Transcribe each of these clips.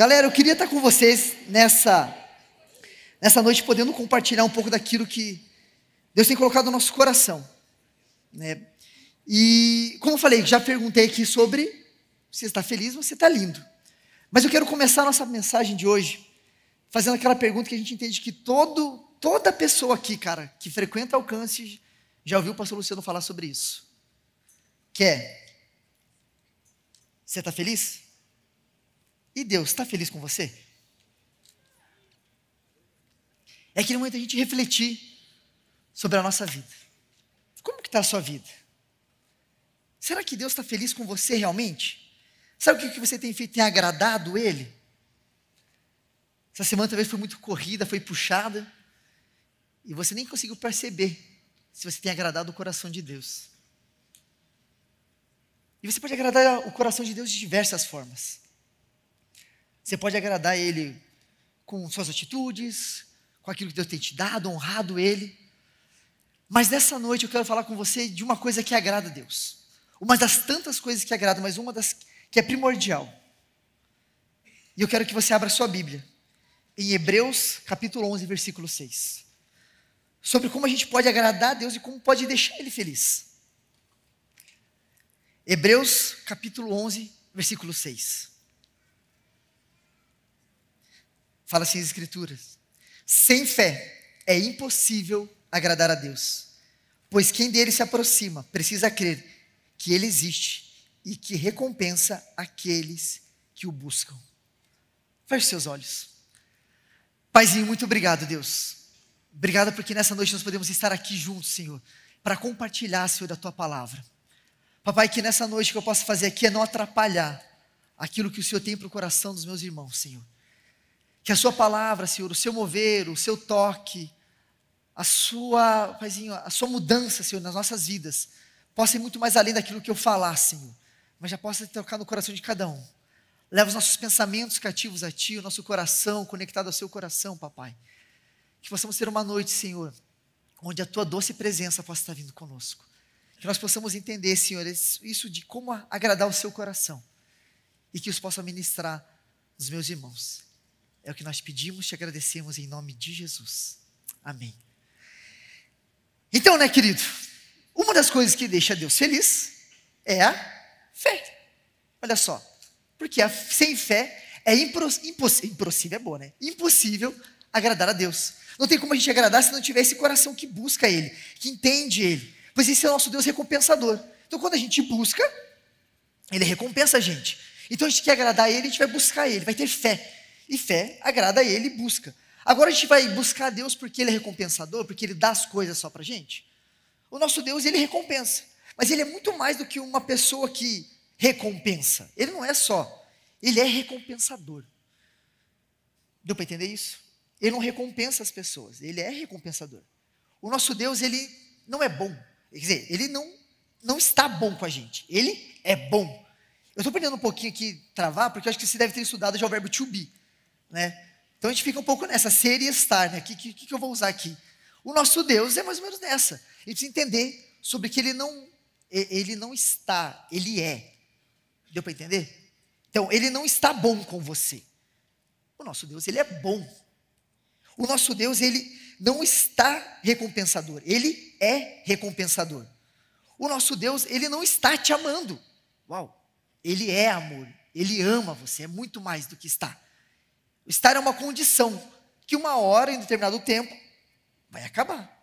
Galera, eu queria estar com vocês nessa, nessa noite, podendo compartilhar um pouco daquilo que Deus tem colocado no nosso coração. Né? E, como eu falei, já perguntei aqui sobre você está feliz, você está lindo. Mas eu quero começar a nossa mensagem de hoje fazendo aquela pergunta que a gente entende que todo, toda pessoa aqui, cara, que frequenta alcance, já ouviu o pastor Luciano falar sobre isso. Que é, você está feliz? E Deus está feliz com você? É aquele momento a gente refletir sobre a nossa vida. Como que está a sua vida? Será que Deus está feliz com você realmente? Sabe o que você tem feito? Tem agradado Ele? Essa semana talvez foi muito corrida, foi puxada, e você nem conseguiu perceber se você tem agradado o coração de Deus. E você pode agradar o coração de Deus de diversas formas. Você pode agradar Ele com suas atitudes, com aquilo que Deus tem te dado, honrado Ele. Mas nessa noite eu quero falar com você de uma coisa que agrada a Deus. Uma das tantas coisas que agrada, mas uma das que é primordial. E eu quero que você abra sua Bíblia em Hebreus, capítulo 11, versículo 6. Sobre como a gente pode agradar a Deus e como pode deixar ele feliz. Hebreus, capítulo 11, versículo 6. Fala assim as Escrituras. Sem fé é impossível agradar a Deus, pois quem dele se aproxima precisa crer que ele existe e que recompensa aqueles que o buscam. Feche seus olhos. Paizinho, muito obrigado, Deus. Obrigado porque nessa noite nós podemos estar aqui juntos, Senhor, para compartilhar, Senhor, da tua palavra. Papai, que nessa noite que eu posso fazer aqui é não atrapalhar aquilo que o Senhor tem para o coração dos meus irmãos, Senhor. Que a sua palavra, Senhor, o seu mover, o seu toque, a sua, paizinho, a sua mudança, Senhor, nas nossas vidas, possa ir muito mais além daquilo que eu falar, Senhor, mas já possa tocar no coração de cada um. Leva os nossos pensamentos cativos a Ti, o nosso coração conectado ao Seu coração, papai. Que possamos ter uma noite, Senhor, onde a Tua doce presença possa estar vindo conosco. Que nós possamos entender, Senhor, isso de como agradar o Seu coração. E que os possa ministrar nos meus irmãos. É o que nós pedimos e agradecemos em nome de Jesus. Amém. Então, né, querido? Uma das coisas que deixa Deus feliz é a fé. Olha só, porque a, sem fé é impossível, é bom, né? Impossível agradar a Deus. Não tem como a gente agradar se não tiver esse coração que busca Ele, que entende Ele. Pois esse é o nosso Deus recompensador. Então, quando a gente busca, Ele recompensa a gente. Então, a gente quer agradar a Ele, a gente vai buscar Ele, vai ter fé. E fé agrada a Ele e busca. Agora a gente vai buscar a Deus porque Ele é recompensador, porque Ele dá as coisas só para gente? O nosso Deus, Ele recompensa. Mas Ele é muito mais do que uma pessoa que recompensa. Ele não é só. Ele é recompensador. Deu para entender isso? Ele não recompensa as pessoas, ele é recompensador. O nosso Deus, ele não é bom. Quer dizer, ele não, não está bom com a gente. Ele é bom. Eu estou aprendendo um pouquinho aqui travar, porque eu acho que você deve ter estudado já o verbo to be. Né? Então a gente fica um pouco nessa ser e estar, né? O que, que, que eu vou usar aqui? O nosso Deus é mais ou menos nessa. Ele precisa entender sobre que ele não, ele não está, ele é. Deu para entender? Então, ele não está bom com você. O nosso Deus, ele é bom. O nosso Deus, ele não está recompensador, ele é recompensador. O nosso Deus, ele não está te amando. Uau! Ele é amor, ele ama você, é muito mais do que está. Estar é uma condição que uma hora, em determinado tempo, vai acabar.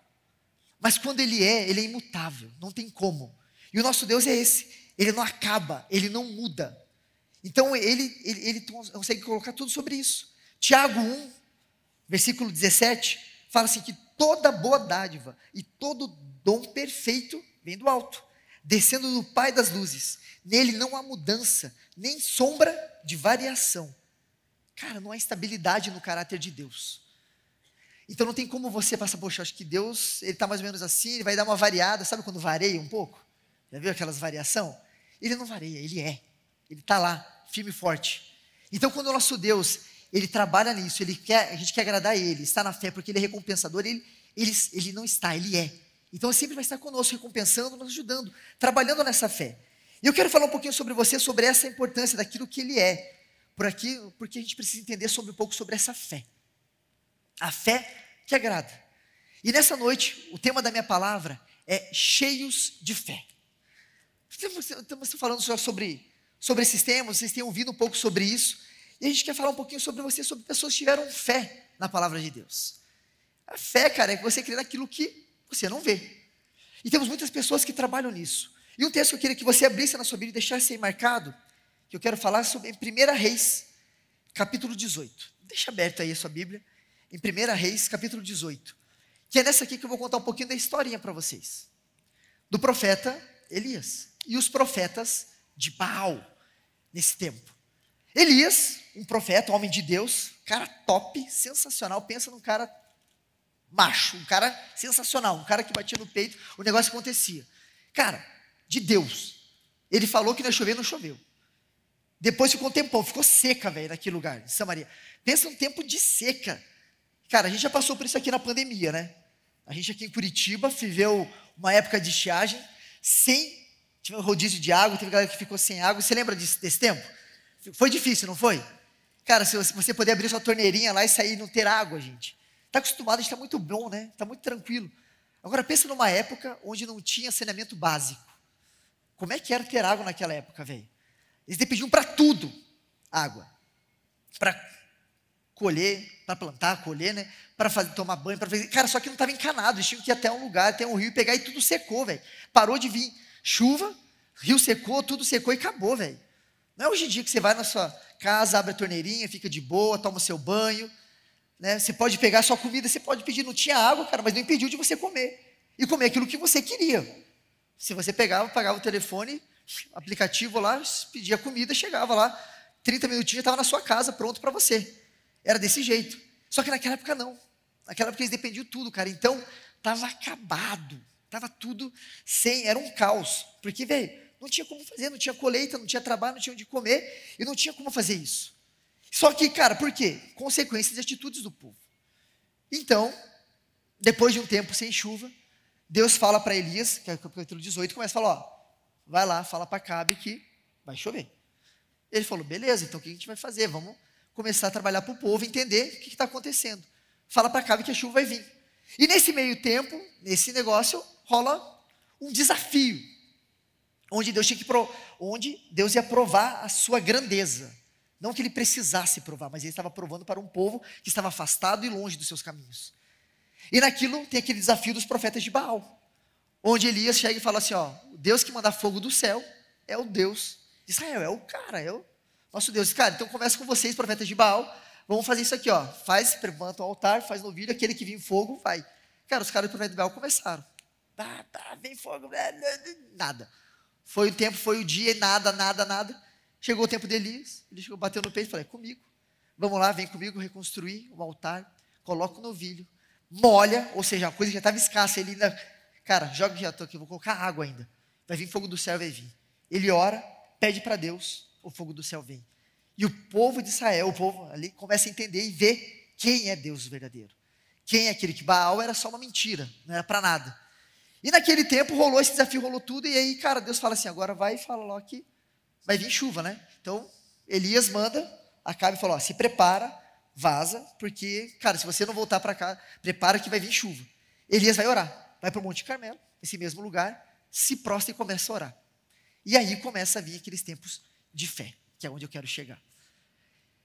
Mas quando ele é, ele é imutável, não tem como. E o nosso Deus é esse. Ele não acaba, ele não muda. Então ele, ele, ele consegue colocar tudo sobre isso. Tiago 1, versículo 17, fala assim: que toda boa dádiva e todo dom perfeito vem do alto, descendo do Pai das luzes. Nele não há mudança, nem sombra de variação Cara, não há estabilidade no caráter de Deus. Então não tem como você passar, poxa, acho que Deus, ele está mais ou menos assim, ele vai dar uma variada, sabe quando varia um pouco? Já viu aquelas variação? Ele não varia, ele é. Ele está lá, firme e forte. Então quando o nosso Deus, ele trabalha nisso, ele quer, a gente quer agradar a ele, está na fé, porque ele é recompensador, ele, ele, ele não está, ele é. Então ele sempre vai estar conosco, recompensando, nos ajudando, trabalhando nessa fé. E eu quero falar um pouquinho sobre você, sobre essa importância daquilo que ele é por aqui, porque a gente precisa entender sobre um pouco sobre essa fé. A fé que agrada. E nessa noite, o tema da minha palavra é cheios de fé. Estamos então, falando sobre, sobre esses temas, vocês têm ouvido um pouco sobre isso. E a gente quer falar um pouquinho sobre você, sobre pessoas que tiveram fé na palavra de Deus. A fé, cara, é que você crê naquilo que você não vê. E temos muitas pessoas que trabalham nisso. E um texto que eu queria que você abrisse na sua Bíblia e deixasse aí marcado que eu quero falar sobre 1 Reis, capítulo 18. Deixa aberta aí a sua Bíblia, em 1 Reis, capítulo 18. Que é nessa aqui que eu vou contar um pouquinho da historinha para vocês. Do profeta Elias e os profetas de Baal, nesse tempo. Elias, um profeta, um homem de Deus, cara top, sensacional, pensa num cara macho, um cara sensacional, um cara que batia no peito, o negócio acontecia. Cara, de Deus. Ele falou que não ia chover, não choveu. Depois ficou um tempão, ficou seca, velho, naquele lugar, em Samaria. Pensa num tempo de seca. Cara, a gente já passou por isso aqui na pandemia, né? A gente aqui em Curitiba viveu uma época de estiagem sem. Tive um rodízio de água, teve galera que ficou sem água. Você lembra desse, desse tempo? Foi difícil, não foi? Cara, se você puder abrir sua torneirinha lá e sair e não ter água, gente. Está acostumado, a gente está muito bom, né? Está muito tranquilo. Agora, pensa numa época onde não tinha saneamento básico. Como é que era ter água naquela época, velho? Eles dependiam para tudo: água, para colher, para plantar, colher, né? Para tomar banho, para fazer. Cara, só que não estava encanado, eles tinham que ir até um lugar, até um rio, pegar e tudo secou, velho. Parou de vir chuva, rio secou, tudo secou e acabou, velho. Não é hoje em dia que você vai na sua casa, abre a torneirinha, fica de boa, toma seu banho, né? Você pode pegar sua comida, você pode pedir, não tinha água, cara, mas não impediu de você comer. E comer aquilo que você queria. Se você pegava, pagava o telefone, aplicativo lá, pedia comida, chegava lá, 30 minutinhos estava na sua casa, pronto para você. Era desse jeito. Só que naquela época não. Naquela época eles dependiam tudo, cara. Então, estava acabado. Estava tudo sem, era um caos. Porque, velho, não tinha como fazer, não tinha colheita, não tinha trabalho, não tinha onde comer, e não tinha como fazer isso. Só que, cara, por quê? Consequência de atitudes do povo. Então, depois de um tempo sem chuva, Deus fala para Elias, que é o capítulo 18, começa a falar, ó, vai lá, fala para Cabe que vai chover. Ele falou, beleza, então o que a gente vai fazer? Vamos começar a trabalhar para o povo entender o que está acontecendo. Fala para Cabe que a chuva vai vir. E nesse meio tempo, nesse negócio, rola um desafio, onde Deus tinha que pro... onde Deus ia provar a sua grandeza. Não que ele precisasse provar, mas ele estava provando para um povo que estava afastado e longe dos seus caminhos. E naquilo tem aquele desafio dos profetas de Baal onde Elias chega e fala assim: ó, o Deus que manda fogo do céu é o Deus de Israel, é o cara, é o nosso Deus. Cara, então começa com vocês, profetas de Baal, vamos fazer isso aqui, ó. Faz, levanta o altar, faz no vídeo, aquele que vem fogo, vai. Cara, os caras do profeta de Baal começaram, Tá, tá, vem fogo, né, né, né, nada. Foi o tempo, foi o dia, nada, nada, nada. Chegou o tempo de Elias, ele chegou, bateu no peito e falou: é comigo. Vamos lá, vem comigo reconstruir o altar, coloca o novilho, molha, ou seja, a coisa já estava escassa, ele ainda Cara, joga o reator aqui, vou colocar água ainda. Vai vir fogo do céu, vai vir. Ele ora, pede para Deus, o fogo do céu vem. E o povo de Israel, o povo ali, começa a entender e ver quem é Deus verdadeiro. Quem é aquele que Baal era só uma mentira, não era para nada. E naquele tempo rolou esse desafio, rolou tudo, e aí, cara, Deus fala assim: agora vai e fala que vai vir chuva, né? Então, Elias manda, acaba e fala: ó, se prepara, vaza, porque, cara, se você não voltar para cá, prepara que vai vir chuva. Elias vai orar vai para o Monte Carmelo, esse mesmo lugar, se prostra e começa a orar. E aí começa a vir aqueles tempos de fé, que é onde eu quero chegar.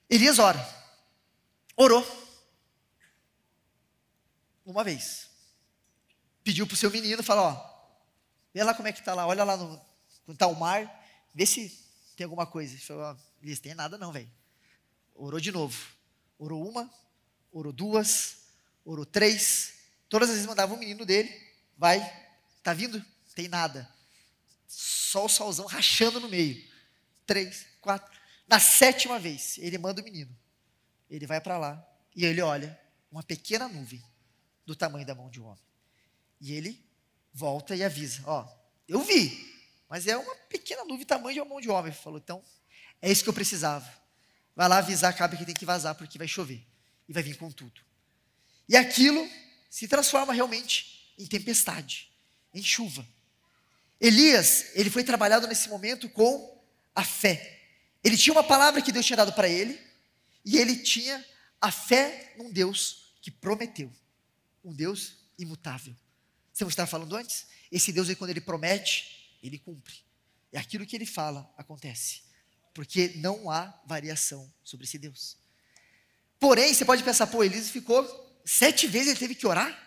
Elias ora. Orou. Uma vez. Pediu para o seu menino, falou, ó, vê lá como é que está lá, olha lá no, tal está o mar, vê se tem alguma coisa. Ele falou, Elias, tem nada não, velho. Orou de novo. Orou uma, orou duas, orou três, Todas as vezes mandava um menino dele, vai, tá vindo? Tem nada. Só o solzão rachando no meio. Três, quatro. Na sétima vez, ele manda o menino. Ele vai para lá e ele olha uma pequena nuvem do tamanho da mão de um homem. E ele volta e avisa: Ó, eu vi, mas é uma pequena nuvem tamanho de uma mão de homem. Ele falou: Então, é isso que eu precisava. Vai lá avisar a que tem que vazar porque vai chover e vai vir com tudo. E aquilo se transforma realmente em tempestade, em chuva. Elias, ele foi trabalhado nesse momento com a fé. Ele tinha uma palavra que Deus tinha dado para ele, e ele tinha a fé num Deus que prometeu, um Deus imutável. Você não estava falando antes? Esse Deus aí, quando ele promete, ele cumpre. É aquilo que ele fala acontece, porque não há variação sobre esse Deus. Porém, você pode pensar, pô, Elias ficou Sete vezes ele teve que orar?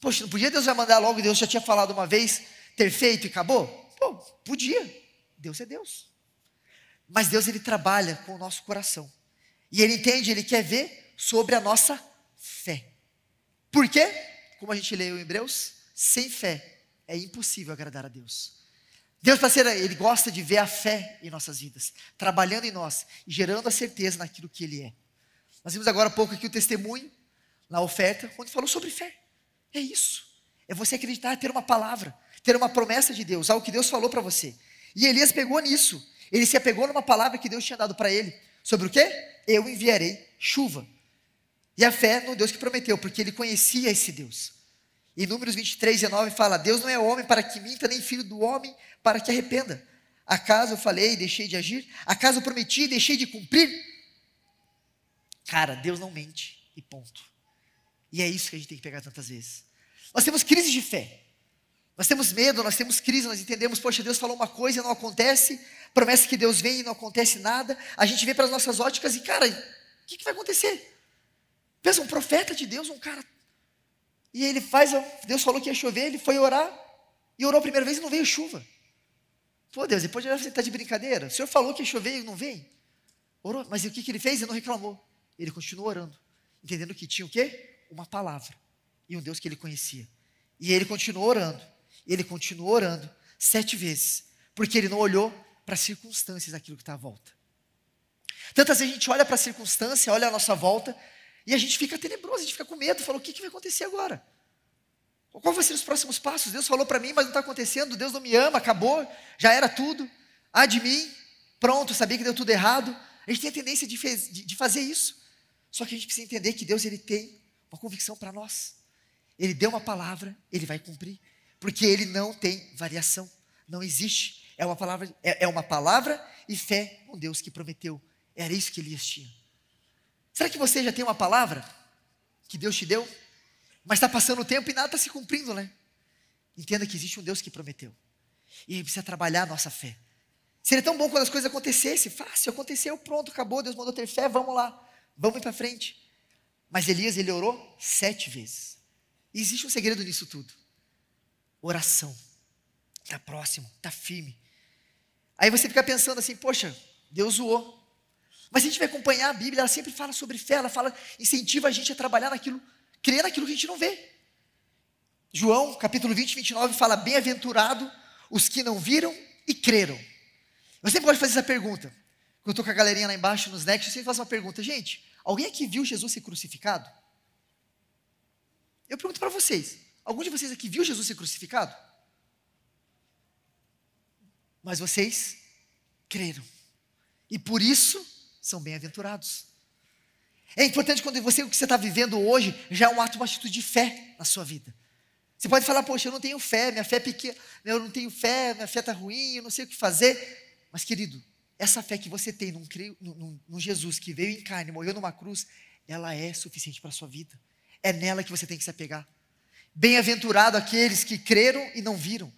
Poxa, não podia Deus já mandar logo, Deus já tinha falado uma vez, ter feito e acabou? Pô, podia. Deus é Deus. Mas Deus, ele trabalha com o nosso coração. E ele entende, ele quer ver sobre a nossa fé. Por quê? Como a gente leu em Hebreus, sem fé é impossível agradar a Deus. Deus, parceira, ele gosta de ver a fé em nossas vidas, trabalhando em nós e gerando a certeza naquilo que ele é. Nós vimos agora há pouco aqui o testemunho na oferta, onde falou sobre fé. É isso. É você acreditar, ter uma palavra, ter uma promessa de Deus, algo que Deus falou para você. E Elias pegou nisso. Ele se apegou numa palavra que Deus tinha dado para ele. Sobre o quê? Eu enviarei chuva. E a fé no Deus que prometeu, porque ele conhecia esse Deus. Em Números 23, 19 fala: Deus não é homem para que minta, nem filho do homem para que arrependa. Acaso eu falei e deixei de agir? Acaso eu prometi e deixei de cumprir? Cara, Deus não mente, e ponto. E é isso que a gente tem que pegar tantas vezes. Nós temos crises de fé. Nós temos medo, nós temos crise, nós entendemos, poxa, Deus falou uma coisa e não acontece, promessa que Deus vem e não acontece nada. A gente vê para as nossas óticas e, cara, o que, que, vai acontecer? Pensa, um profeta de Deus, um cara. E ele faz, Deus falou que ia chover, ele foi orar, e orou a primeira vez e não veio chuva. Pô, Deus, depois você está de brincadeira. O senhor falou que ia chover e não vem. Orou, mas o que, que ele fez? Ele não reclamou. Ele continuou orando, entendendo que tinha o quê? uma palavra e um Deus que ele conhecia. E ele continuou orando, ele continuou orando sete vezes, porque ele não olhou para as circunstâncias daquilo que está à volta. Tantas vezes a gente olha para a circunstância, olha a nossa volta, e a gente fica tenebroso, a gente fica com medo, fala: o que, que vai acontecer agora? Qual vai ser os próximos passos? Deus falou para mim, mas não está acontecendo, Deus não me ama, acabou, já era tudo, ah, de mim, pronto, sabia que deu tudo errado. A gente tem a tendência de, fez, de, de fazer isso, só que a gente precisa entender que Deus ele tem uma convicção para nós. Ele deu uma palavra, ele vai cumprir, porque ele não tem variação, não existe. É uma palavra, é, é uma palavra e fé com Deus que prometeu. Era isso que Elias tinha. Será que você já tem uma palavra que Deus te deu, mas está passando o tempo e nada está se cumprindo, né? Entenda que existe um Deus que prometeu. E precisa trabalhar a nossa fé. Seria tão bom quando as coisas acontecessem. Fácil, aconteceu, pronto, acabou, Deus mandou ter fé, vamos lá. Vamos ir para frente. Mas Elias, ele orou sete vezes. E existe um segredo nisso tudo: oração. Está próximo, está firme. Aí você fica pensando assim, poxa, Deus zoou. Mas se a gente vai acompanhar a Bíblia, ela sempre fala sobre fé, ela fala, incentiva a gente a trabalhar naquilo, crer naquilo que a gente não vê. João, capítulo 20, 29, fala: Bem-aventurado os que não viram e creram. Eu sempre gosto de fazer essa pergunta. Quando eu estou com a galerinha lá embaixo nos next, eu sempre faço uma pergunta, gente. Alguém aqui viu Jesus ser crucificado? Eu pergunto para vocês: algum de vocês aqui viu Jesus ser crucificado? Mas vocês creram. E por isso são bem-aventurados. É importante quando você o que você está vivendo hoje já é um ato, uma atitude de fé na sua vida. Você pode falar, poxa, eu não tenho fé, minha fé é pequena, eu não tenho fé, minha fé está ruim, eu não sei o que fazer. Mas, querido, essa fé que você tem num, num, num Jesus que veio em carne, morreu numa cruz, ela é suficiente para a sua vida. É nela que você tem que se apegar. Bem-aventurado aqueles que creram e não viram.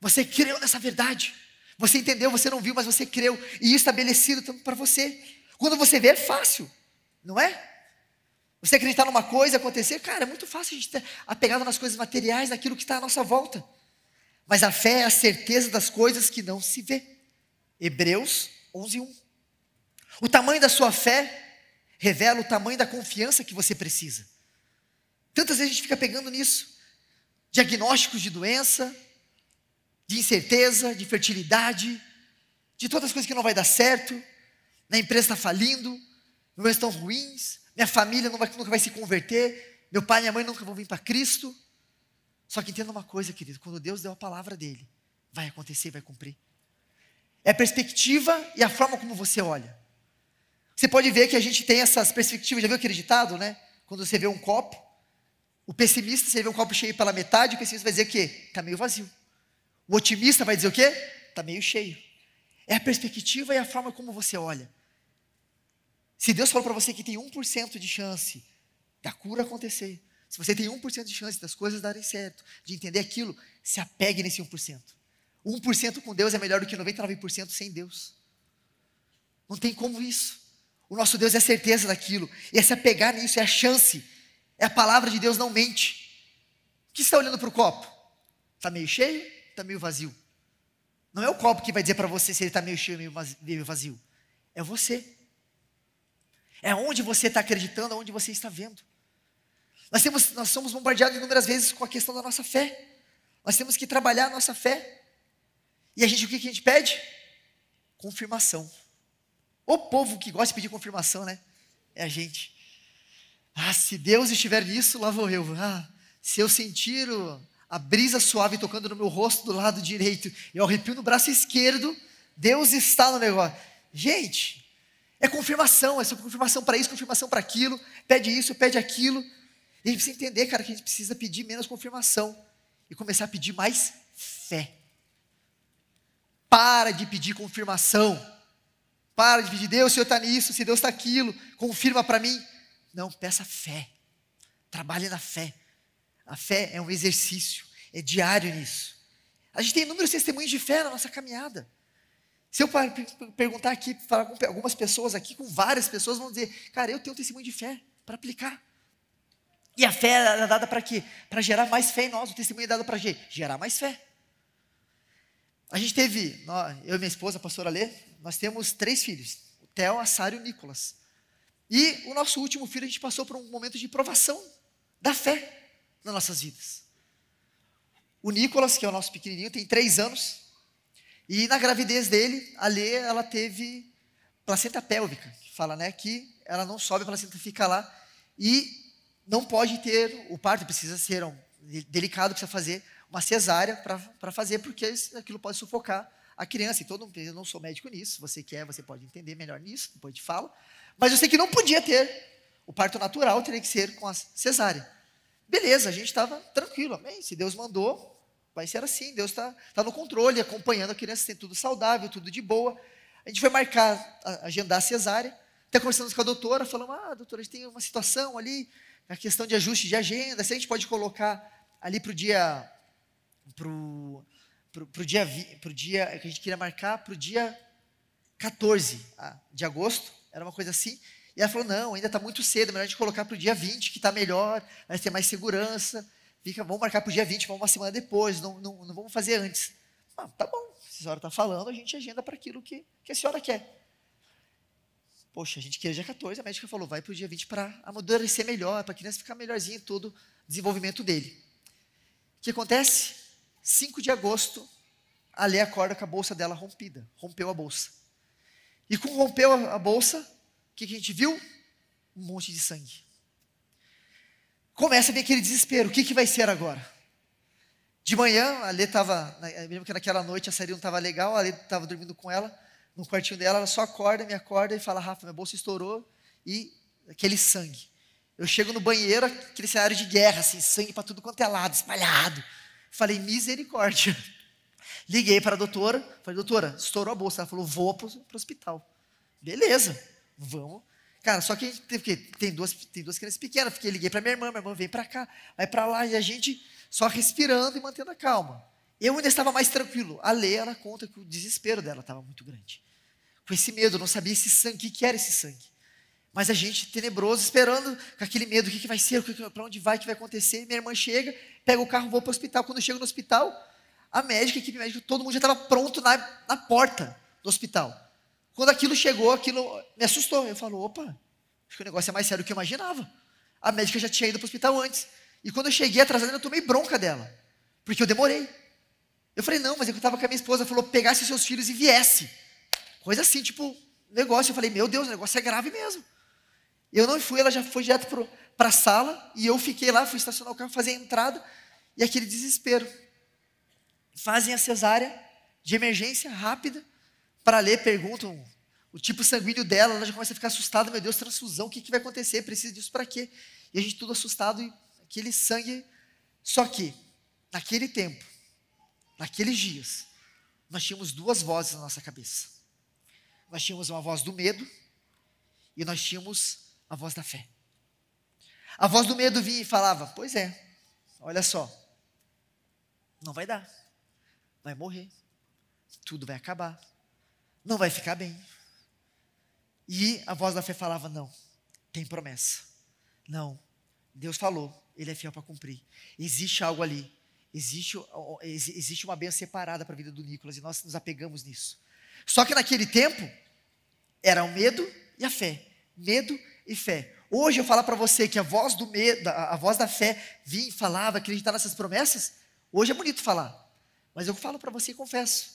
Você creu nessa verdade. Você entendeu, você não viu, mas você creu. E estabelecido para você. Quando você vê, é fácil, não é? Você acreditar numa coisa acontecer, cara, é muito fácil a gente estar apegado nas coisas materiais, naquilo que está à nossa volta. Mas a fé é a certeza das coisas que não se vê. Hebreus 11:1. O tamanho da sua fé revela o tamanho da confiança que você precisa. Tantas vezes a gente fica pegando nisso. Diagnósticos de doença, de incerteza, de fertilidade, de todas as coisas que não vai dar certo, minha empresa está falindo, meus estão ruins, minha família vai, nunca vai se converter, meu pai e minha mãe nunca vão vir para Cristo. Só que entenda uma coisa, querido, quando Deus deu a palavra dele, vai acontecer, vai cumprir. É a perspectiva e a forma como você olha. Você pode ver que a gente tem essas perspectivas, já viu aquele ditado, né? Quando você vê um copo, o pessimista, você vê um copo cheio pela metade, o pessimista vai dizer o quê? Está meio vazio. O otimista vai dizer o quê? Está meio cheio. É a perspectiva e a forma como você olha. Se Deus falou para você que tem 1% de chance da cura acontecer, se você tem 1% de chance das coisas darem certo, de entender aquilo, se apegue nesse 1%. 1% com Deus é melhor do que 99% sem Deus. Não tem como isso. O nosso Deus é certeza daquilo, e é se apegar nisso, é a chance, é a palavra de Deus não mente. O que está olhando para o copo? Está meio cheio? Está meio vazio? Não é o copo que vai dizer para você se ele está meio cheio ou meio vazio. É você. É onde você está acreditando, onde você está vendo. Nós, temos, nós somos bombardeados inúmeras vezes com a questão da nossa fé. Nós temos que trabalhar a nossa fé. E a gente, o que, a gente pede? Confirmação. O povo que gosta de pedir confirmação, né? É a gente. Ah, se Deus estiver nisso, lá vou eu. Ah, se eu sentir o, a brisa suave tocando no meu rosto do lado direito e eu arrepio no braço esquerdo, Deus está no negócio. Gente, é confirmação, é só confirmação para isso, confirmação para aquilo, pede isso, pede aquilo. E a gente precisa entender, cara, que a gente precisa pedir menos confirmação e começar a pedir mais fé. Para de pedir confirmação. Para de pedir, Deus, o Senhor está nisso, se Deus está aquilo, confirma para mim. Não, peça fé. Trabalhe na fé. A fé é um exercício, é diário nisso. A gente tem inúmeros testemunhos de fé na nossa caminhada. Se eu perguntar aqui, falar com algumas pessoas aqui, com várias pessoas, vão dizer, cara, eu tenho um testemunho de fé para aplicar. E a fé é dada para quê? Para gerar mais fé em nós. O testemunho é dado para gerar mais fé. A gente teve, eu e minha esposa, a pastora Lê, nós temos três filhos: o Theo, a Sara e o Nicolas. E o nosso último filho, a gente passou por um momento de provação da fé nas nossas vidas. O Nicolas, que é o nosso pequenininho, tem três anos. E na gravidez dele, a Lê, ela teve placenta pélvica, que fala, né, que ela não sobe, a placenta fica lá. E não pode ter o parto, precisa ser um, delicado, precisa fazer uma cesárea para fazer, porque aquilo pode sufocar a criança. E todo mundo, eu não sou médico nisso, você quer, é, você pode entender melhor nisso, depois te falo. Mas eu sei que não podia ter o parto natural, teria que ser com a cesárea. Beleza, a gente estava tranquilo, amém? Se Deus mandou, vai ser assim, Deus está tá no controle, acompanhando a criança, tem tudo saudável, tudo de boa. A gente foi marcar, agendar a cesárea, até conversamos com a doutora, falando, ah, doutora, a gente tem uma situação ali, a questão de ajuste de agenda, se a gente pode colocar ali para o dia pro, pro, pro dia, pro dia é que a gente queria marcar para o dia 14 ah, de agosto, era uma coisa assim. E ela falou, não, ainda está muito cedo, é melhor a gente colocar para o dia 20, que está melhor, vai ter mais segurança. Fica, vamos marcar para o dia 20, vamos uma semana depois, não, não, não vamos fazer antes. Ah, tá bom, se a senhora está falando, a gente agenda para aquilo que, que a senhora quer. Poxa, a gente queria dia 14, a médica falou, vai para o dia 20 para amadurecer melhor, para a criança ficar melhorzinha em todo o desenvolvimento dele. O que acontece? 5 de agosto, a Lê acorda com a bolsa dela rompida, rompeu a bolsa. E com rompeu a, bolsa, o que, a gente viu? Um monte de sangue. Começa a aquele desespero, o que, que vai ser agora? De manhã, a Lê estava, mesmo que naquela noite a série não estava legal, a Lê estava dormindo com ela, no quartinho dela, ela só acorda, me acorda e fala, Rafa, minha bolsa estourou e aquele sangue. Eu chego no banheiro, aquele cenário de guerra, assim, sangue para tudo quanto é lado, espalhado. Falei, misericórdia. Liguei para a doutora, falei, doutora, estourou a bolsa. Ela falou, vou para o hospital. Beleza, vamos. Cara, só que a gente tem duas, tem duas crianças pequenas, Fiquei liguei para minha irmã, minha irmã vem para cá, vai para lá, e a gente só respirando e mantendo a calma. Eu ainda estava mais tranquilo. A Lê, ela conta que o desespero dela estava muito grande. Com esse medo, não sabia esse sangue, o que era esse sangue. Mas a gente tenebroso, esperando com aquele medo, o que, que vai ser, para onde vai, o que vai acontecer. minha irmã chega, pega o carro, vou para o hospital. Quando eu chego no hospital, a médica, a equipe médica, todo mundo já estava pronto na, na porta do hospital. Quando aquilo chegou, aquilo me assustou. Eu falo, opa, acho que o negócio é mais sério do que eu imaginava. A médica já tinha ido para o hospital antes. E quando eu cheguei atrasada, eu tomei bronca dela. Porque eu demorei. Eu falei, não, mas é eu estava com a minha esposa. Ela falou, pegasse os seus filhos e viesse. Coisa assim, tipo, negócio. Eu falei, meu Deus, o negócio é grave mesmo. Eu não fui, ela já foi direto para a sala e eu fiquei lá, fui estacionar o carro, fazer a entrada e aquele desespero. Fazem a cesárea de emergência rápida para ler, perguntam o tipo sanguíneo dela, ela já começa a ficar assustada, meu Deus, transfusão, o que, que vai acontecer? Precisa disso para quê? E a gente tudo assustado e aquele sangue. Só que, naquele tempo, naqueles dias, nós tínhamos duas vozes na nossa cabeça. Nós tínhamos uma voz do medo e nós tínhamos a voz da fé. A voz do medo vinha e falava: Pois é, olha só, não vai dar, vai morrer, tudo vai acabar, não vai ficar bem. E a voz da fé falava: Não, tem promessa. Não, Deus falou, Ele é fiel para cumprir. Existe algo ali, existe, existe uma benção separada para a vida do Nicolas e nós nos apegamos nisso. Só que naquele tempo, era o medo e a fé. Medo e fé. Hoje eu falar para você que a voz do medo, a, voz da fé vinha e falava, acreditar nessas promessas, hoje é bonito falar. Mas eu falo para você e confesso,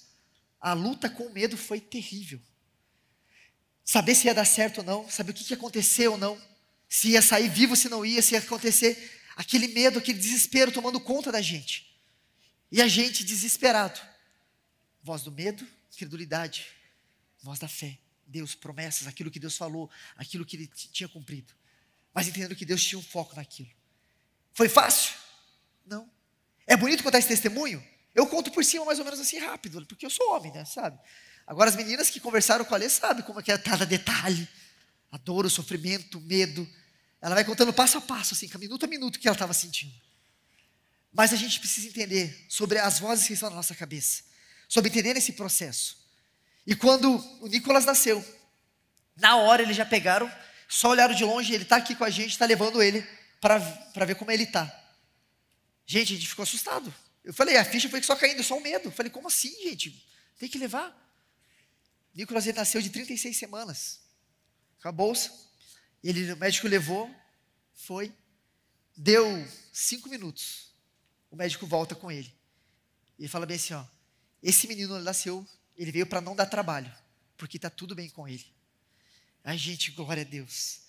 a luta com o medo foi terrível. Saber se ia dar certo ou não, saber o que, que aconteceu ou não, se ia sair vivo, se não ia, se ia acontecer. Aquele medo, aquele desespero tomando conta da gente. E a gente desesperado. Voz do medo, credulidade, voz da fé. Deus, promessas, aquilo que Deus falou, aquilo que ele tinha cumprido. Mas entendendo que Deus tinha um foco naquilo. Foi fácil? Não. É bonito contar esse testemunho? Eu conto por cima mais ou menos assim rápido, porque eu sou homem, né, sabe? Agora as meninas que conversaram com a Alê sabem como é que é cada detalhe. A dor, o sofrimento, o medo. Ela vai contando passo a passo, assim, minuto a minuto o que ela estava sentindo. Mas a gente precisa entender sobre as vozes que estão na nossa cabeça. Sobre entender esse processo. E quando o Nicolas nasceu, na hora eles já pegaram, só olharam de longe, ele está aqui com a gente, está levando ele para ver como ele está. Gente, a gente ficou assustado. Eu falei, a ficha foi só caindo, só o medo. Eu falei, como assim, gente? Tem que levar. Nicolas ele nasceu de 36 semanas, com a bolsa. Ele, o médico levou, foi, deu cinco minutos. O médico volta com ele. E fala bem assim, ó, esse menino nasceu ele veio para não dar trabalho, porque está tudo bem com ele. Ai, gente, glória a Deus.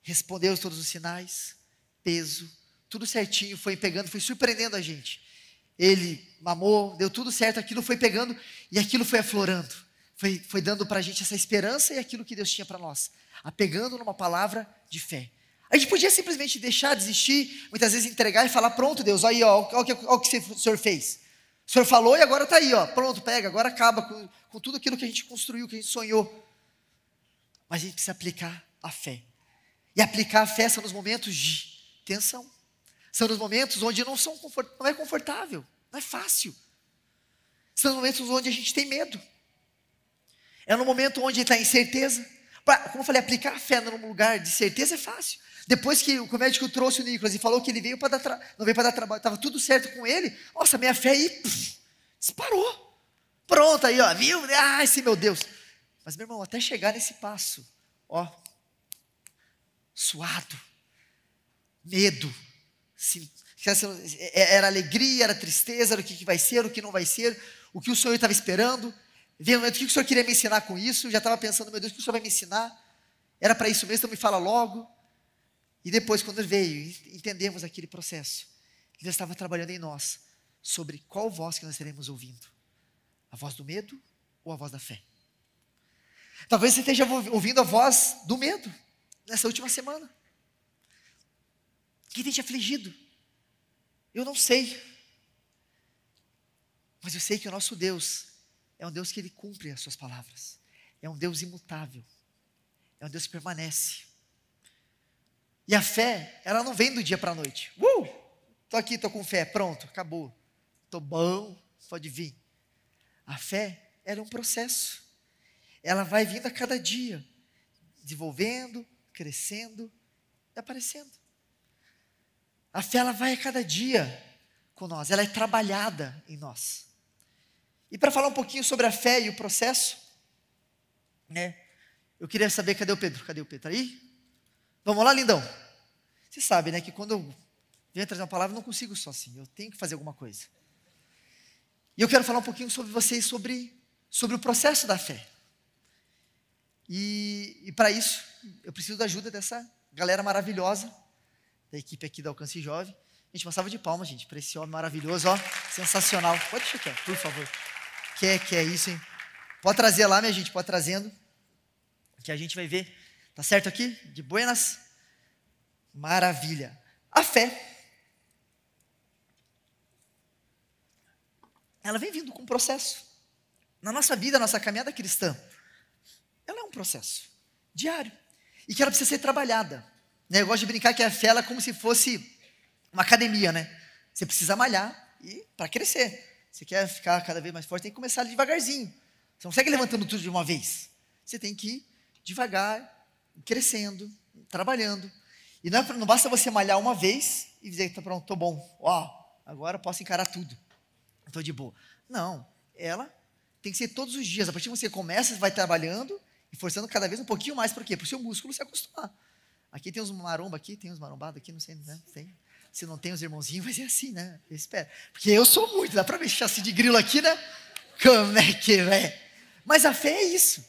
Respondeu todos os sinais, peso, tudo certinho, foi pegando, foi surpreendendo a gente. Ele mamou, deu tudo certo, aquilo foi pegando e aquilo foi aflorando. Foi, foi dando para a gente essa esperança e aquilo que Deus tinha para nós, apegando numa palavra de fé. A gente podia simplesmente deixar, desistir, muitas vezes entregar e falar: pronto, Deus, aí, ó, ó o que o senhor fez. O Senhor falou e agora está aí, ó, pronto, pega, agora acaba com, com tudo aquilo que a gente construiu, que a gente sonhou. Mas a gente precisa aplicar a fé. E aplicar a fé são nos momentos de tensão. São nos momentos onde não, são confort... não é confortável, não é fácil. São nos momentos onde a gente tem medo. É no momento onde está incerteza. Pra, como eu falei, aplicar a fé num lugar de certeza é fácil. Depois que o médico trouxe o Nicolas e falou que ele veio para dar não veio para dar trabalho, estava tudo certo com ele, nossa, minha fé aí pff, disparou. Pronto aí, ó, viu? Ai, ah, esse meu Deus. Mas, meu irmão, até chegar nesse passo, ó, suado, medo, sim, é, era alegria, era tristeza, era o que vai ser, o que não vai ser, o que o Senhor estava esperando. Veio o momento, o que o Senhor queria me ensinar com isso? Eu já estava pensando, meu Deus, o que o Senhor vai me ensinar? Era para isso mesmo, então me fala logo. E depois, quando veio, entendemos aquele processo. Ele estava trabalhando em nós sobre qual voz que nós estaremos ouvindo: a voz do medo ou a voz da fé? Talvez você esteja ouvindo a voz do medo nessa última semana. Que tem te afligido? Eu não sei. Mas eu sei que o nosso Deus é um Deus que ele cumpre as suas palavras. É um Deus imutável. É um Deus que permanece. E a fé, ela não vem do dia para a noite. Uh! Tô aqui, tô com fé, pronto, acabou. Tô bom, pode vir. A fé, ela é um processo. Ela vai vindo a cada dia, desenvolvendo, crescendo e aparecendo. A fé, ela vai a cada dia com nós, ela é trabalhada em nós. E para falar um pouquinho sobre a fé e o processo, né? Eu queria saber, cadê o Pedro? Cadê o Pedro? Tá aí? Vamos lá, lindão? Você sabe, né, que quando eu venho trazer uma palavra, eu não consigo só assim, eu tenho que fazer alguma coisa. E eu quero falar um pouquinho sobre vocês, sobre, sobre o processo da fé. E, e para isso, eu preciso da ajuda dessa galera maravilhosa, da equipe aqui do Alcance Jovem. A gente, passava de palmas, gente, para esse homem maravilhoso, ó, sensacional. Pode checar, por favor. Que é, que é isso, hein? Pode trazer lá, minha gente, pode trazendo, que a gente vai ver Tá certo aqui? De buenas? Maravilha. A fé. Ela vem vindo com um processo. Na nossa vida, nossa caminhada cristã, ela é um processo diário e que ela precisa ser trabalhada. Né? Eu gosto de brincar que a fé ela é como se fosse uma academia, né? Você precisa malhar e para crescer. Você quer ficar cada vez mais forte, tem que começar devagarzinho. Você não consegue levantando tudo de uma vez. Você tem que ir devagar crescendo, trabalhando. E não, é, não basta você malhar uma vez e dizer, tá pronto, tô bom, ó, agora eu posso encarar tudo, estou de boa. Não, ela tem que ser todos os dias. A partir de você começa, vai trabalhando e forçando cada vez um pouquinho mais, por quê? Para o seu músculo se acostumar. Aqui tem uns maromba aqui, tem uns marombados aqui, não sei, né? Tem. Se não tem os irmãozinhos, vai ser assim, né? Eu espero. Porque eu sou muito, dá para esse chassi de grilo aqui, né? Como é que é? Mas a fé é isso.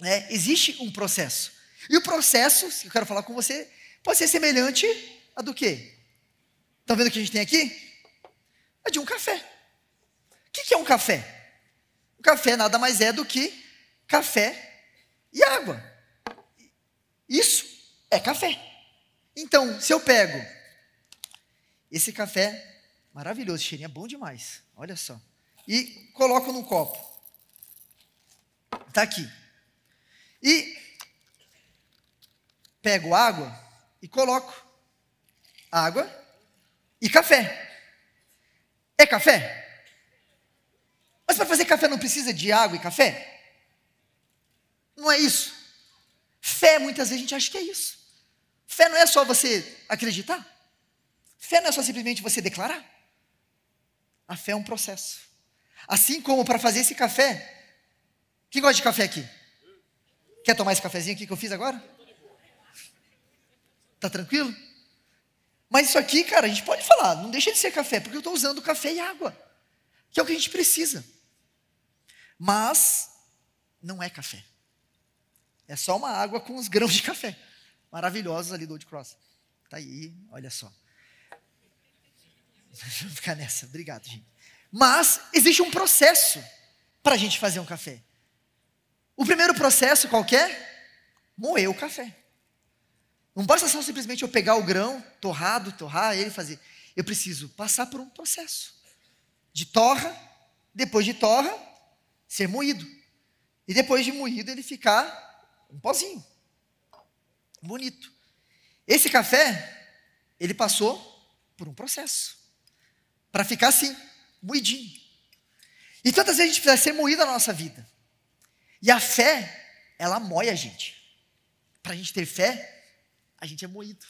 Né? Existe um processo. E o processo, que eu quero falar com você, pode ser semelhante a do quê? Estão tá vendo o que a gente tem aqui? É de um café. O que é um café? O café nada mais é do que café e água. Isso é café. Então, se eu pego esse café maravilhoso, é bom demais, olha só, e coloco no copo. Está aqui. E pego água e coloco água e café. É café? Mas para fazer café não precisa de água e café? Não é isso. Fé, muitas vezes, a gente acha que é isso. Fé não é só você acreditar. Fé não é só simplesmente você declarar. A fé é um processo. Assim como para fazer esse café. Quem gosta de café aqui? Quer tomar esse cafezinho aqui que eu fiz agora? Tá tranquilo? Mas isso aqui, cara, a gente pode falar, não deixa de ser café, porque eu estou usando café e água, que é o que a gente precisa. Mas não é café. É só uma água com os grãos de café. Maravilhosos ali do Old Cross. Tá aí, olha só. Vamos ficar nessa, obrigado, gente. Mas existe um processo para a gente fazer um café. O primeiro processo qual é? Moer o café. Não basta só simplesmente eu pegar o grão, torrado, torrar ele, fazer. Eu preciso passar por um processo de torra, depois de torra, ser moído. E depois de moído, ele ficar um pozinho. Bonito. Esse café, ele passou por um processo. Para ficar assim, moidinho. E tantas vezes a gente precisa ser moído na nossa vida. E a fé, ela moe a gente. Para a gente ter fé, a gente é moído.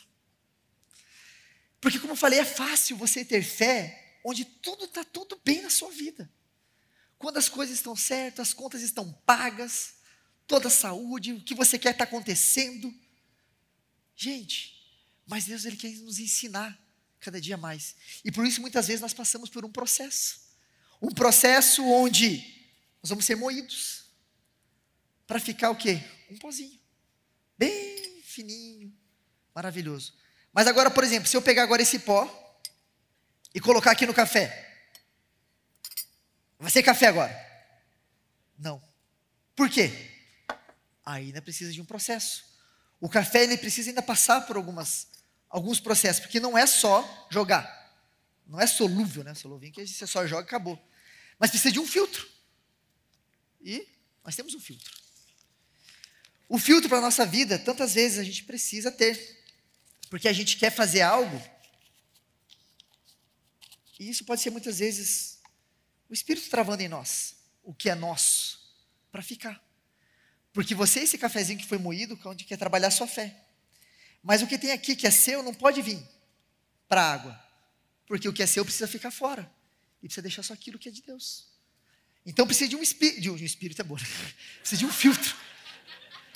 Porque, como eu falei, é fácil você ter fé onde tudo está tudo bem na sua vida. Quando as coisas estão certas, as contas estão pagas, toda a saúde, o que você quer está acontecendo. Gente, mas Deus ele quer nos ensinar cada dia mais. E por isso muitas vezes nós passamos por um processo. Um processo onde nós vamos ser moídos para ficar o quê? Um pozinho. Bem fininho, Maravilhoso. Mas agora, por exemplo, se eu pegar agora esse pó e colocar aqui no café, vai ser café agora? Não. Por quê? Ainda precisa de um processo. O café ele precisa ainda passar por algumas, alguns processos, porque não é só jogar. Não é solúvel, né? Solúvel que você só joga e acabou. Mas precisa de um filtro. E nós temos um filtro. O filtro para a nossa vida, tantas vezes a gente precisa ter porque a gente quer fazer algo. E isso pode ser muitas vezes o Espírito travando em nós o que é nosso para ficar. Porque você, esse cafezinho que foi moído, é onde quer trabalhar a sua fé. Mas o que tem aqui que é seu não pode vir para a água. Porque o que é seu precisa ficar fora. E precisa deixar só aquilo que é de Deus. Então precisa de um, espírito, de um espírito. É bom. Né? precisa de um filtro.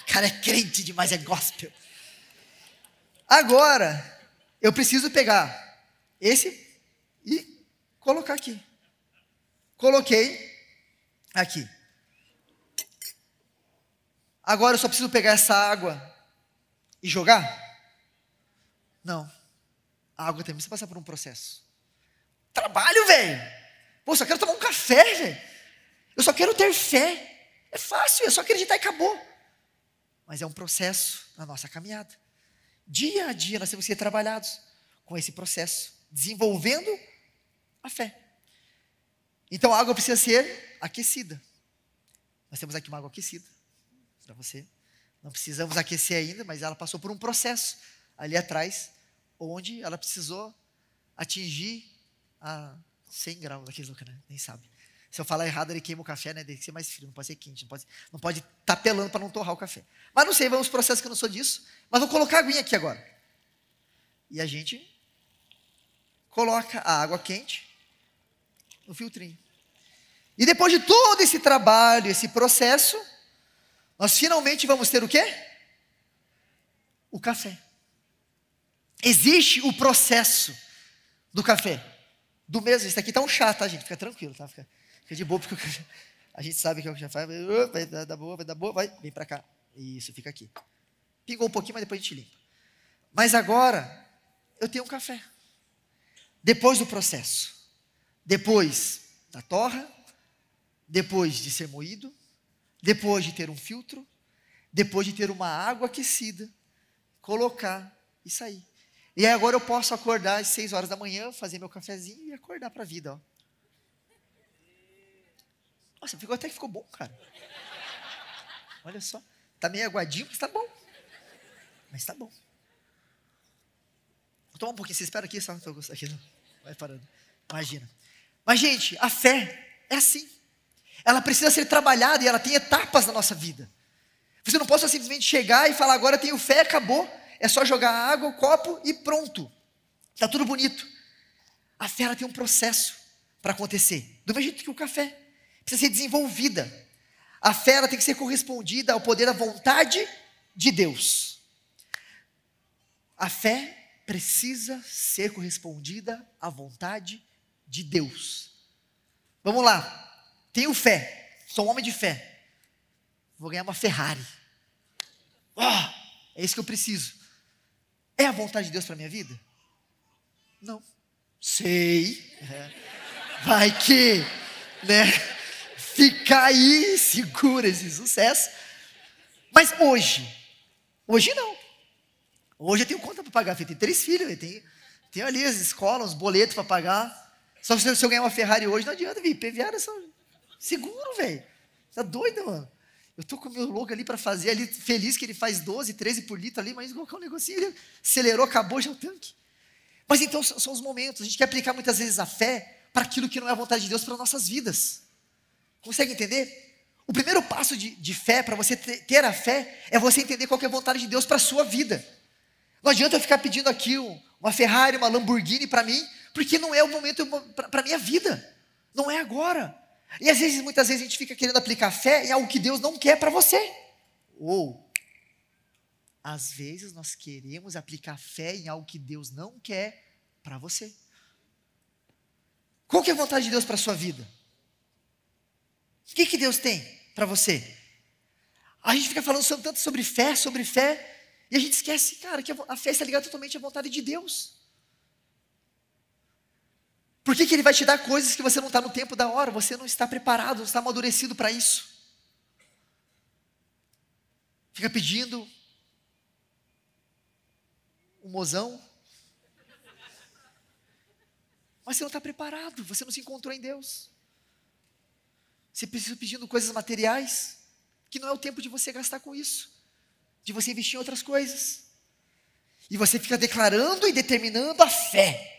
O cara é crente demais, é gospel. Agora, eu preciso pegar esse e colocar aqui. Coloquei aqui. Agora eu só preciso pegar essa água e jogar? Não. A água também precisa passar por um processo. Trabalho, velho. Pô, só quero tomar um café, velho. Eu só quero ter fé. É fácil, é só acreditar e acabou. Mas é um processo na nossa caminhada. Dia a dia nós temos que ser trabalhados com esse processo, desenvolvendo a fé. Então a água precisa ser aquecida. Nós temos aqui uma água aquecida para você. Não precisamos aquecer ainda, mas ela passou por um processo ali atrás, onde ela precisou atingir a 100 graus, aqueles loucos, né? Nem sabe. Se eu falar errado, ele queima o café, né? Tem que ser mais frio, não pode ser quente, não pode não pode tá pelando para não torrar o café. Mas não sei, vamos processos que eu não sou disso. Mas vou colocar a aguinha aqui agora. E a gente coloca a água quente no filtrinho. E depois de todo esse trabalho, esse processo, nós finalmente vamos ter o quê? O café. Existe o processo do café. Do mesmo, isso aqui tá um chá, tá, gente? Fica tranquilo, tá? Fica... Fica de boa, porque a gente sabe que é o que já faz. Vai dar boa, vai dar boa, vai, vem para cá. Isso, fica aqui. Pingou um pouquinho, mas depois a gente limpa. Mas agora, eu tenho um café. Depois do processo. Depois da torra. Depois de ser moído. Depois de ter um filtro. Depois de ter uma água aquecida. Colocar e sair. E agora eu posso acordar às 6 horas da manhã, fazer meu cafezinho e acordar para a vida. Ó. Nossa, ficou até que ficou bom, cara. Olha só. Tá meio aguadinho, mas tá bom. Mas tá bom. Vou tomar um pouquinho. Você espera aqui, só não aqui. Não. Né? Vai parando. Imagina. Mas, gente, a fé é assim. Ela precisa ser trabalhada e ela tem etapas na nossa vida. Você não pode simplesmente chegar e falar, agora tenho fé, acabou. É só jogar água, o copo e pronto. Está tudo bonito. A fé ela tem um processo para acontecer. Do mesmo jeito que o café precisa ser desenvolvida. A fé tem que ser correspondida ao poder, à vontade de Deus. A fé precisa ser correspondida à vontade de Deus. Vamos lá. Tenho fé. Sou um homem de fé. Vou ganhar uma Ferrari. Oh, é isso que eu preciso. É a vontade de Deus para minha vida? Não. Sei. É. Vai que, né? fica aí, segura esse sucesso. Mas hoje, hoje não. Hoje eu tenho conta para pagar, eu tenho três filhos, eu tenho, tenho ali as escolas, os boletos para pagar. Só que se eu ganhar uma Ferrari hoje, não adianta, vir PVA é só seguro, velho. Tá doido, mano. Eu tô com o meu louco ali para fazer ali, feliz que ele faz 12, 13 por litro ali, mas colocar um negocinho, ele acelerou, acabou já o tanque. Mas então são os momentos, a gente quer aplicar muitas vezes a fé para aquilo que não é a vontade de Deus para nossas vidas. Consegue entender? O primeiro passo de, de fé, para você ter a fé, é você entender qual é a vontade de Deus para a sua vida. Não adianta eu ficar pedindo aqui uma Ferrari, uma Lamborghini para mim, porque não é o momento para a minha vida. Não é agora. E às vezes, muitas vezes, a gente fica querendo aplicar fé em algo que Deus não quer para você. Ou, às vezes, nós queremos aplicar fé em algo que Deus não quer para você. Qual que é a vontade de Deus para a sua vida? O que, que Deus tem para você? A gente fica falando tanto sobre fé, sobre fé, e a gente esquece, cara, que a fé está ligada totalmente à vontade de Deus. Por que, que Ele vai te dar coisas que você não está no tempo da hora, você não está preparado, não está amadurecido para isso? Fica pedindo um mozão, mas você não está preparado, você não se encontrou em Deus. Você precisa pedindo coisas materiais, que não é o tempo de você gastar com isso, de você investir em outras coisas. E você fica declarando e determinando a fé.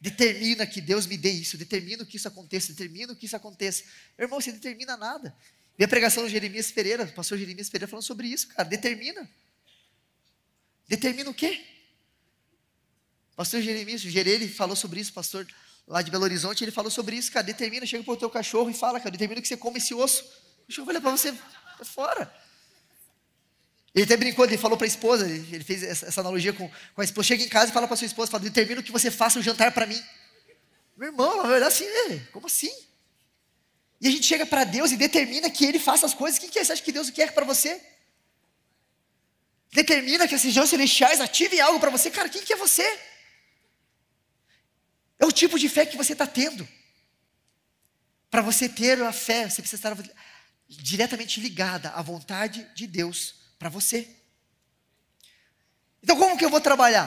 Determina que Deus me dê isso, determina que isso aconteça, determina que isso aconteça. Irmão, você determina nada. Minha pregação do Jeremias Pereira, o pastor Jeremias Pereira falando sobre isso, cara. Determina. Determina o quê? Pastor Jeremias, ele falou sobre isso, pastor lá de Belo Horizonte, ele falou sobre isso, cara, determina, chega pro teu cachorro e fala, cara, determina que você come esse osso. O cachorro vai olhar é pra você, tá fora. Ele até brincou, ele falou para esposa, ele fez essa analogia com, com a esposa. Chega em casa e fala pra sua esposa, fala, determino que você faça um jantar para mim. Meu irmão, na verdade olhar assim, é, como assim? E a gente chega para Deus e determina que Ele faça as coisas. O que, que é? Você acha que Deus quer para você? Determina que as regiões celestiais ativem algo para você. Cara, quem que é você? É o tipo de fé que você está tendo. Para você ter a fé, você precisa estar diretamente ligada à vontade de Deus para você. Então, como que eu vou trabalhar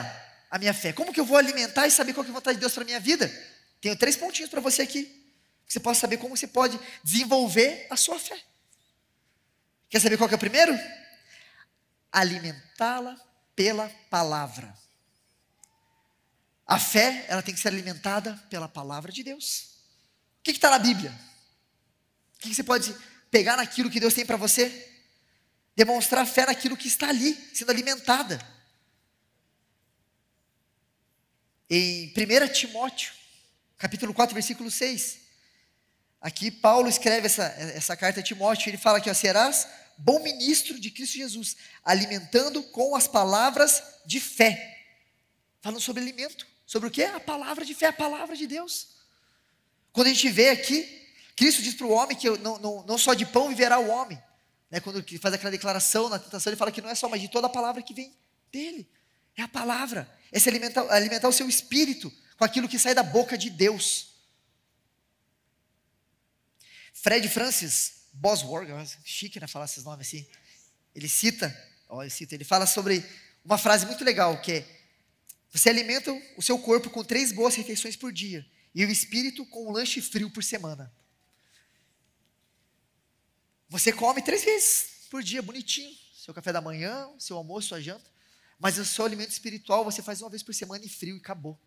a minha fé? Como que eu vou alimentar e saber qual é a vontade de Deus para a minha vida? Tenho três pontinhos para você aqui. Você pode saber como você pode desenvolver a sua fé. Quer saber qual que é o primeiro? Alimentá-la pela palavra. A fé, ela tem que ser alimentada pela palavra de Deus. O que está na Bíblia? O que, que você pode pegar naquilo que Deus tem para você? Demonstrar fé naquilo que está ali, sendo alimentada. Em 1 Timóteo, capítulo 4, versículo 6. Aqui Paulo escreve essa, essa carta a Timóteo, ele fala que serás bom ministro de Cristo Jesus, alimentando com as palavras de fé. Falando sobre alimento. Sobre o que? A palavra de fé, a palavra de Deus. Quando a gente vê aqui, Cristo diz para o homem que não, não, não só de pão viverá o homem. Né? Quando ele faz aquela declaração na tentação, ele fala que não é só, mas de toda a palavra que vem dele. É a palavra. É se alimentar, alimentar o seu espírito com aquilo que sai da boca de Deus. Fred Francis Bosworth, chique né, falar esses nomes assim. Ele cita, ó, ele cita, ele fala sobre uma frase muito legal que é você alimenta o seu corpo com três boas refeições por dia e o espírito com um lanche frio por semana. Você come três vezes por dia, bonitinho. Seu café da manhã, seu almoço, sua janta. Mas o seu alimento espiritual você faz uma vez por semana e frio e acabou.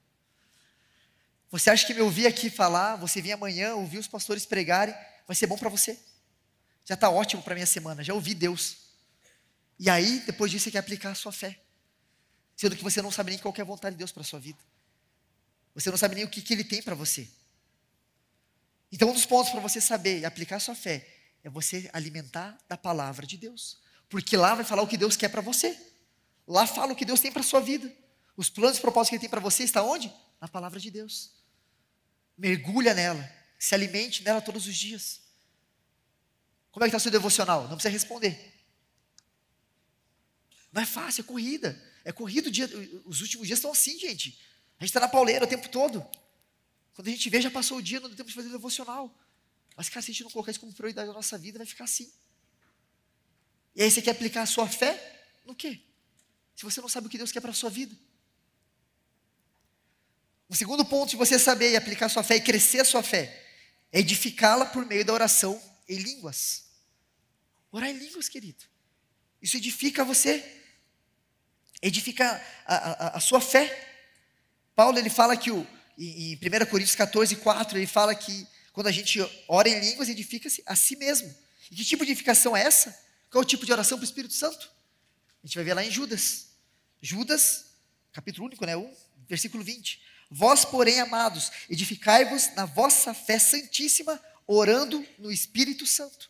Você acha que me ouvir aqui falar, você vir amanhã, ouvir os pastores pregarem, vai ser bom para você? Já está ótimo para minha semana, já ouvi Deus. E aí, depois disso, você quer aplicar a sua fé sendo que você não sabe nem qual é a vontade de Deus para a sua vida. Você não sabe nem o que, que Ele tem para você. Então, um dos pontos para você saber e aplicar sua fé é você alimentar da palavra de Deus, porque lá vai falar o que Deus quer para você. Lá fala o que Deus tem para sua vida. Os planos e propósitos que Ele tem para você está onde? Na palavra de Deus. Mergulha nela, se alimente nela todos os dias. Como é que está seu devocional? Não precisa responder. Não é fácil, é corrida. É corrido, dia, os últimos dias estão assim, gente. A gente está na pauleira o tempo todo. Quando a gente vê, já passou o dia, não temos de fazer devocional. Mas, cara, se a gente não colocar isso como prioridade da nossa vida, vai ficar assim. E aí você quer aplicar a sua fé no quê? Se você não sabe o que Deus quer para a sua vida. O segundo ponto de você saber e aplicar a sua fé e crescer a sua fé é edificá-la por meio da oração em línguas. Orar em línguas, querido. Isso edifica você edifica a, a, a sua fé. Paulo ele fala que, o, em 1 Coríntios 14, 4, ele fala que quando a gente ora em línguas, edifica-se a si mesmo. E que tipo de edificação é essa? Qual é o tipo de oração para o Espírito Santo? A gente vai ver lá em Judas. Judas, capítulo único, né? 1, versículo 20. Vós, porém, amados, edificai-vos na vossa fé santíssima, orando no Espírito Santo.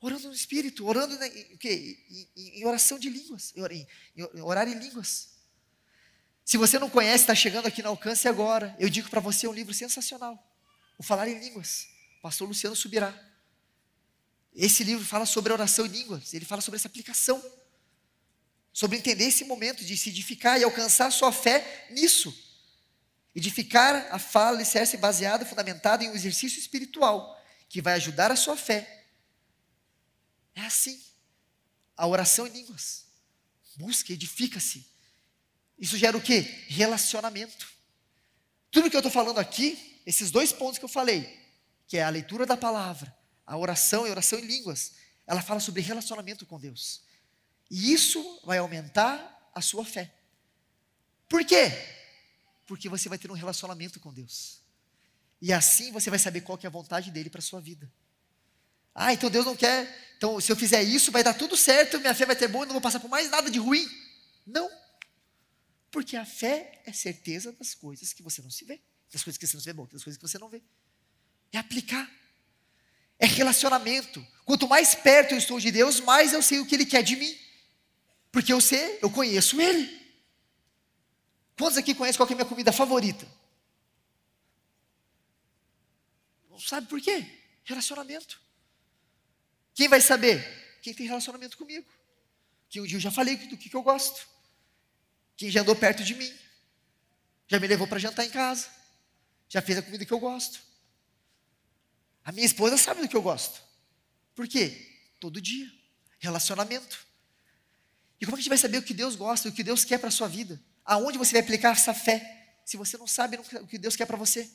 Orando no Espírito, orando na, em, em, em, oração de línguas, em, em, orar em línguas. Se você não conhece, está chegando aqui no alcance agora. Eu digo para você um livro sensacional. O Falar em Línguas. O pastor Luciano Subirá. Esse livro fala sobre oração em línguas. Ele fala sobre essa aplicação. Sobre entender esse momento de se edificar e alcançar a sua fé nisso. Edificar a fala, ser baseada, fundamentada em um exercício espiritual que vai ajudar a sua fé é assim. A oração em é línguas. Busca, edifica-se. Isso gera o quê? Relacionamento. Tudo que eu estou falando aqui, esses dois pontos que eu falei, que é a leitura da palavra, a oração e a oração em línguas, ela fala sobre relacionamento com Deus. E isso vai aumentar a sua fé. Por quê? Porque você vai ter um relacionamento com Deus. E assim você vai saber qual é a vontade dele para a sua vida. Ah, então Deus não quer. Então, se eu fizer isso, vai dar tudo certo, minha fé vai ser boa, e não vou passar por mais nada de ruim. Não. Porque a fé é certeza das coisas que você não se vê, das coisas que você não se vê é bom, das coisas que você não vê. É aplicar. É relacionamento. Quanto mais perto eu estou de Deus, mais eu sei o que Ele quer de mim. Porque eu sei, eu conheço Ele. Quantos aqui conhecem qual é a minha comida favorita? Não sabe por quê? Relacionamento. Quem vai saber? Quem tem relacionamento comigo. Que um dia eu já falei do que, que eu gosto. Quem já andou perto de mim. Já me levou para jantar em casa. Já fez a comida que eu gosto. A minha esposa sabe do que eu gosto. Por quê? Todo dia. Relacionamento. E como é a gente vai saber o que Deus gosta, o que Deus quer para a sua vida? Aonde você vai aplicar essa fé? Se você não sabe o que Deus quer para você.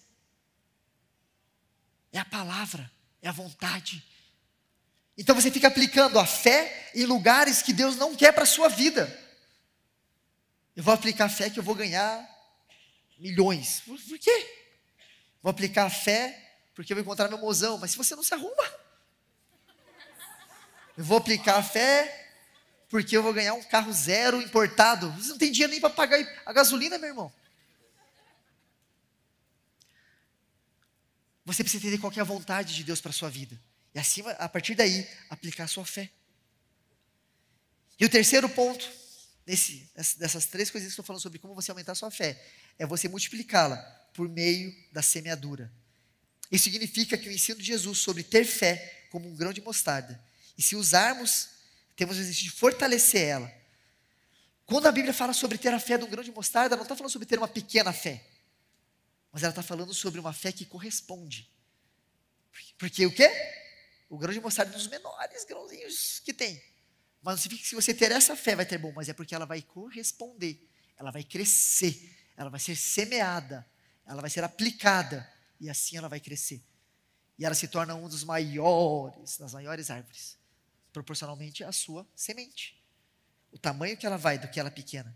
É a palavra, é a vontade, então você fica aplicando a fé em lugares que Deus não quer para a sua vida. Eu vou aplicar a fé que eu vou ganhar milhões. Por, quê? Vou aplicar a fé porque eu vou encontrar meu mozão. Mas se você não se arruma, eu vou aplicar a fé porque eu vou ganhar um carro zero importado. Você não tem dinheiro nem para pagar a gasolina, meu irmão. Você precisa entender qual é a vontade de Deus para a sua vida. E assim, a partir daí, aplicar a sua fé. E o terceiro ponto, nesse, dessas três coisas que estou falando sobre como você aumentar a sua fé, é você multiplicá-la por meio da semeadura. Isso significa que o ensino de Jesus sobre ter fé como um grão de mostarda, e se usarmos, temos o exercício de fortalecer ela. Quando a Bíblia fala sobre ter a fé de um grão de mostarda, ela não está falando sobre ter uma pequena fé, mas ela está falando sobre uma fé que corresponde. Porque o quê? O grão de mostarda é dos menores grãozinhos que tem. Mas não significa que se você ter essa fé vai ter bom, mas é porque ela vai corresponder, ela vai crescer, ela vai ser semeada, ela vai ser aplicada e assim ela vai crescer. E ela se torna um dos maiores, das maiores árvores, proporcionalmente à sua semente. O tamanho que ela vai do que ela é pequena.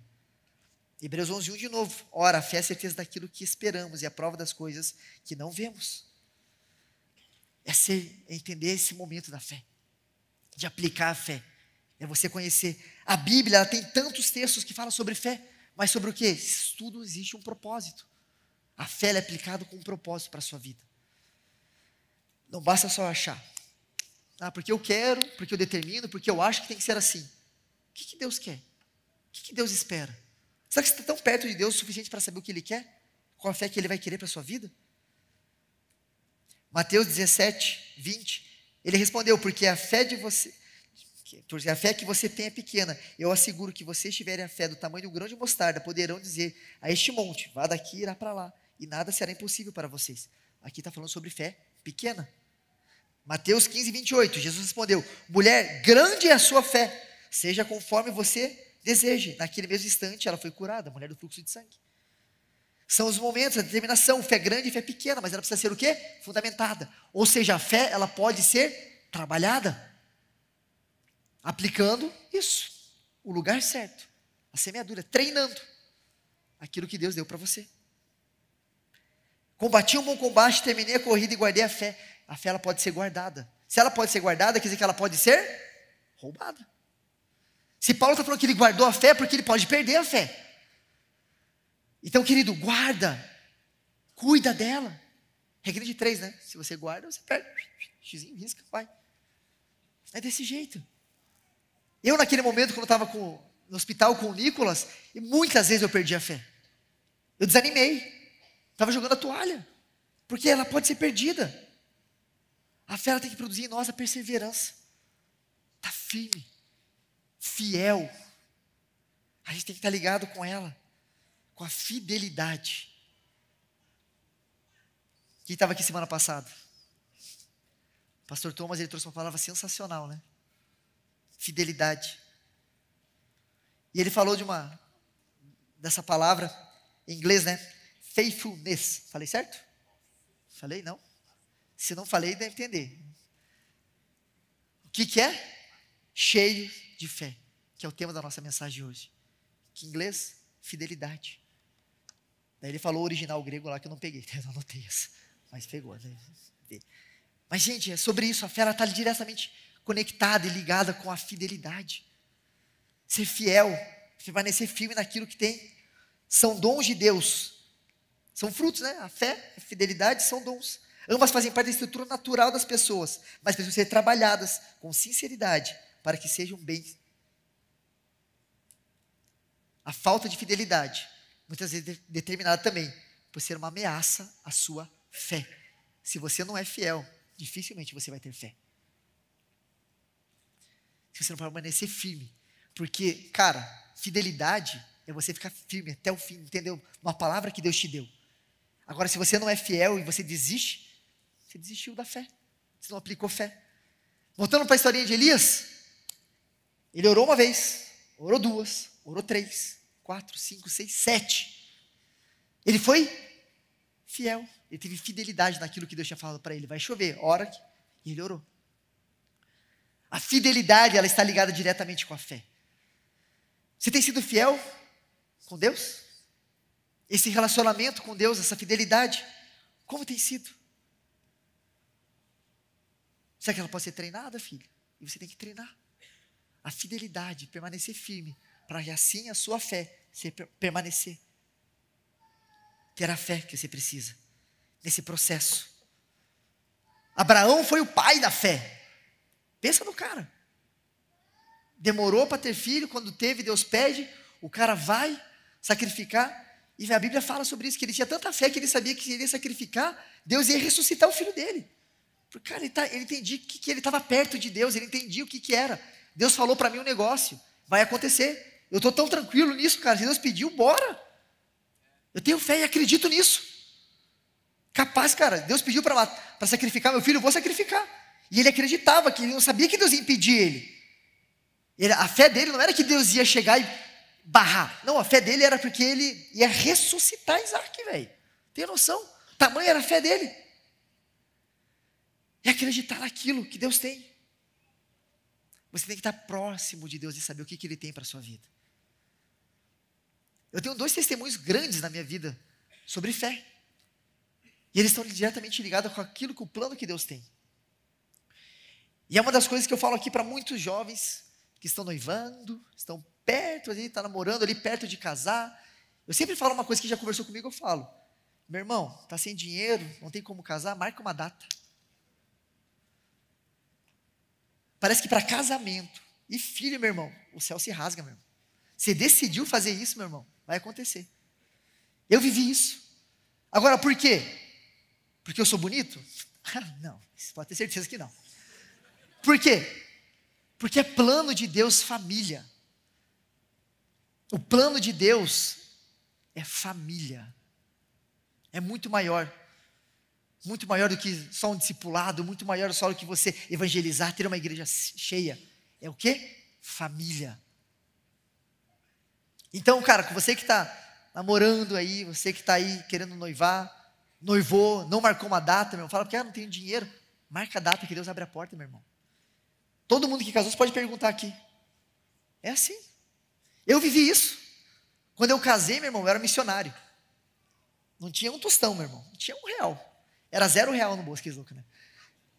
Hebreus 11, 1 de novo. Ora, a fé é a certeza daquilo que esperamos e a prova das coisas que não vemos é, ser, é entender esse momento da fé, de aplicar a fé, é você conhecer. A Bíblia ela tem tantos textos que falam sobre fé, mas sobre o quê? Tudo existe um propósito. A fé é aplicada com um propósito para a sua vida. Não basta só achar. Ah, porque eu quero, porque eu determino, porque eu acho que tem que ser assim. O que, que Deus quer? O que, que Deus espera? Será que você está tão perto de Deus o suficiente para saber o que Ele quer? Qual a fé que Ele vai querer para a sua vida? Mateus 17, 20. Ele respondeu: Porque a fé de você. A fé que você tem é pequena. Eu asseguro que vocês tiverem a fé do tamanho de um grão de mostarda, poderão dizer a este monte: vá daqui, e irá para lá, e nada será impossível para vocês. Aqui está falando sobre fé pequena. Mateus 15, 28. Jesus respondeu: Mulher, grande é a sua fé, seja conforme você deseje. Naquele mesmo instante, ela foi curada, a mulher do fluxo de sangue. São os momentos, a determinação, fé grande e fé pequena, mas ela precisa ser o quê? Fundamentada. Ou seja, a fé, ela pode ser trabalhada, aplicando isso, o lugar certo, a semeadura, treinando aquilo que Deus deu para você. Combati um bom combate, terminei a corrida e guardei a fé. A fé ela pode ser guardada. Se ela pode ser guardada, quer dizer que ela pode ser roubada. Se Paulo está falando que ele guardou a fé, é porque ele pode perder a fé. Então, querido, guarda, cuida dela. Regra de três, né? Se você guarda, você perde. Xizinho, risca, vai. É desse jeito. Eu, naquele momento, quando eu estava no hospital com o Nicolas, e muitas vezes eu perdi a fé. Eu desanimei. Estava jogando a toalha. Porque ela pode ser perdida. A fé tem que produzir em nós a perseverança. Está firme, fiel. A gente tem que estar tá ligado com ela com a fidelidade. Quem estava aqui semana passada? O pastor Thomas, ele trouxe uma palavra sensacional, né? Fidelidade. E ele falou de uma dessa palavra em inglês, né? Faithfulness. Falei certo? Falei não? Se não falei, deve entender. O que, que é? Cheio de fé, que é o tema da nossa mensagem hoje. Que em inglês, fidelidade. Daí ele falou o original grego lá que eu não peguei, eu não anotei isso, Mas pegou, né? Mas, gente, é sobre isso. A fé está diretamente conectada e ligada com a fidelidade. Ser fiel, permanecer firme naquilo que tem. São dons de Deus. São frutos, né? A fé, a fidelidade são dons. Ambas fazem parte da estrutura natural das pessoas, mas precisam ser trabalhadas com sinceridade para que sejam bem. A falta de fidelidade muitas vezes determinada também por ser uma ameaça à sua fé. Se você não é fiel, dificilmente você vai ter fé. Se você não permanecer firme. Porque, cara, fidelidade é você ficar firme até o fim, entendeu? Uma palavra que Deus te deu. Agora, se você não é fiel e você desiste, você desistiu da fé. Você não aplicou fé. Voltando para a historinha de Elias, ele orou uma vez, orou duas, orou três, quatro, cinco, seis, sete. Ele foi fiel. Ele teve fidelidade naquilo que Deus tinha falado para ele. Vai chover, ora. E ele orou. A fidelidade, ela está ligada diretamente com a fé. Você tem sido fiel com Deus? Esse relacionamento com Deus, essa fidelidade, como tem sido? Será que ela pode ser treinada, filho? E você tem que treinar. A fidelidade, permanecer firme para assim a sua fé se permanecer. Ter a fé que você precisa nesse processo. Abraão foi o pai da fé. Pensa no cara. Demorou para ter filho, quando teve, Deus pede, o cara vai sacrificar. E a Bíblia fala sobre isso, que ele tinha tanta fé que ele sabia que se ele ia sacrificar, Deus ia ressuscitar o filho dele. Porque, cara, ele, tá, ele entendia que, que ele estava perto de Deus, ele entendia o que, que era. Deus falou para mim um negócio, vai acontecer. Eu estou tão tranquilo nisso, cara. Se Deus pediu, bora. Eu tenho fé e acredito nisso. Capaz, cara. Deus pediu para sacrificar meu filho, eu vou sacrificar. E ele acreditava que ele não sabia que Deus ia impedir ele. ele. A fé dele não era que Deus ia chegar e barrar. Não, a fé dele era porque ele ia ressuscitar Isaac, velho. Tem noção? Tamanha era a fé dele. É acreditar naquilo que Deus tem. Você tem que estar próximo de Deus e saber o que, que Ele tem para a sua vida. Eu tenho dois testemunhos grandes na minha vida sobre fé. E eles estão diretamente ligados com aquilo que o plano que Deus tem. E é uma das coisas que eu falo aqui para muitos jovens que estão noivando, estão perto ali, está namorando ali, perto de casar. Eu sempre falo uma coisa que já conversou comigo, eu falo. Meu irmão, tá sem dinheiro, não tem como casar, marca uma data. Parece que para casamento e filho, meu irmão, o céu se rasga, meu irmão. Você decidiu fazer isso, meu irmão. Vai acontecer. Eu vivi isso. Agora, por quê? Porque eu sou bonito? Ah, não, você pode ter certeza que não. Por quê? Porque é plano de Deus família. O plano de Deus é família. É muito maior. Muito maior do que só um discipulado, muito maior só do que você evangelizar, ter uma igreja cheia. É o quê? Família. Então, cara, você que está namorando aí, você que está aí querendo noivar, noivou, não marcou uma data, meu irmão, fala porque ah, não tenho dinheiro. Marca a data que Deus abre a porta, meu irmão. Todo mundo que casou, você pode perguntar aqui. É assim. Eu vivi isso. Quando eu casei, meu irmão, eu era missionário. Não tinha um tostão, meu irmão. Não tinha um real. Era zero real no bolso, que louco, né?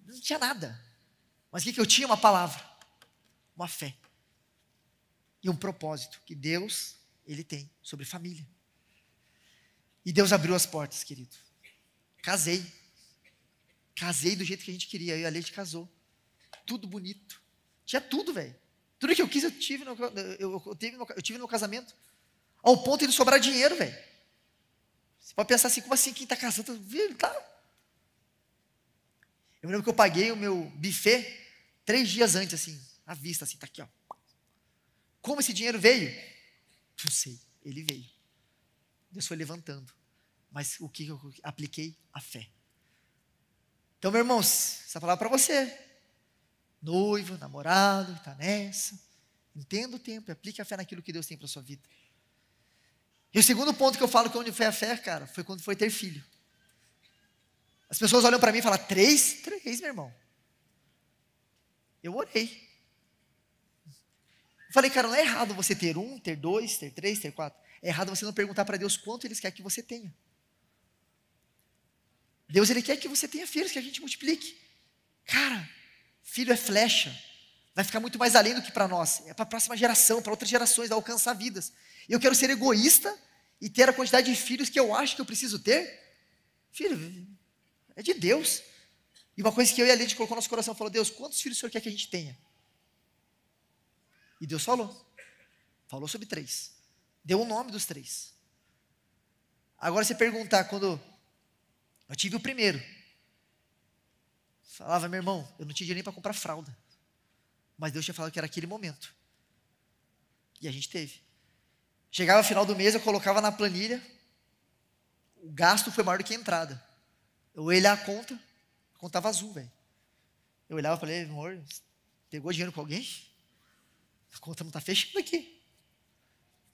Não tinha nada. Mas o que, que eu tinha? Uma palavra. Uma fé. E um propósito. Que Deus ele tem sobre família. E Deus abriu as portas, querido. Casei. Casei do jeito que a gente queria. Eu e a Leite casou. Tudo bonito. Tinha tudo, velho. Tudo que eu quis, eu tive no, eu, eu, tive no, eu tive no casamento. Ao ponto de sobrar dinheiro, velho. Você pode pensar assim, como assim quem está casando? Tá. Eu me lembro que eu paguei o meu buffet três dias antes, assim, à vista, assim, tá aqui, ó. Como esse dinheiro veio? Não sei. Ele veio. Deus foi levantando. Mas o que eu apliquei? A fé. Então, meus irmãos, essa palavra é para você. Noivo, namorado, está nessa. Entenda o tempo e aplique a fé naquilo que Deus tem para sua vida. E o segundo ponto que eu falo que é onde foi a fé, cara, foi quando foi ter filho. As pessoas olham para mim e falam: três? Três, meu irmão. Eu orei. Eu falei, cara, não é errado você ter um, ter dois, ter três, ter quatro. É errado você não perguntar para Deus quanto Ele quer que você tenha. Deus, Ele quer que você tenha filhos, que a gente multiplique. Cara, filho é flecha. Vai ficar muito mais além do que para nós. É para a próxima geração, para outras gerações, alcançar vidas. eu quero ser egoísta e ter a quantidade de filhos que eu acho que eu preciso ter? Filho, é de Deus. E uma coisa que eu e a de colocou no nosso coração, falou, Deus, quantos filhos o Senhor quer que a gente tenha? E Deus falou. Falou sobre três. Deu o nome dos três. Agora você perguntar, quando eu tive o primeiro, falava, meu irmão, eu não tinha dinheiro nem para comprar fralda. Mas Deus tinha falado que era aquele momento. E a gente teve. Chegava no final do mês, eu colocava na planilha, o gasto foi maior do que a entrada. Eu olhava a conta, a conta estava azul, velho. Eu olhava e falei, amor, pegou dinheiro com alguém? A conta não está fechando aqui.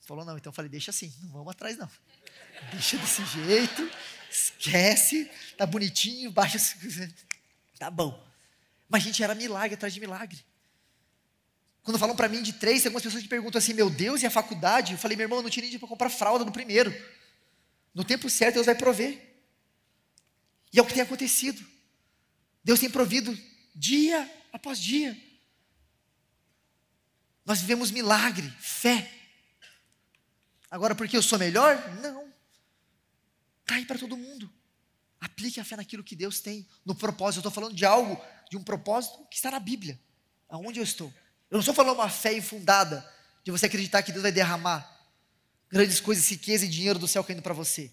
Falou, não, então eu falei, deixa assim, não vamos atrás não. Deixa desse jeito, esquece, tá bonitinho, baixa. Tá bom. Mas, gente, era milagre atrás de milagre. Quando falam para mim de três, algumas pessoas me perguntam assim, meu Deus, e a faculdade? Eu falei, meu irmão, eu não tinha nem para comprar fralda no primeiro. No tempo certo, Deus vai prover. E é o que tem acontecido. Deus tem provido dia após dia. Nós vivemos milagre, fé. Agora, porque eu sou melhor? Não. Está aí para todo mundo. Aplique a fé naquilo que Deus tem, no propósito. Eu estou falando de algo, de um propósito que está na Bíblia. Aonde eu estou? Eu não estou falando uma fé infundada, de você acreditar que Deus vai derramar grandes coisas, riqueza e dinheiro do céu caindo para você.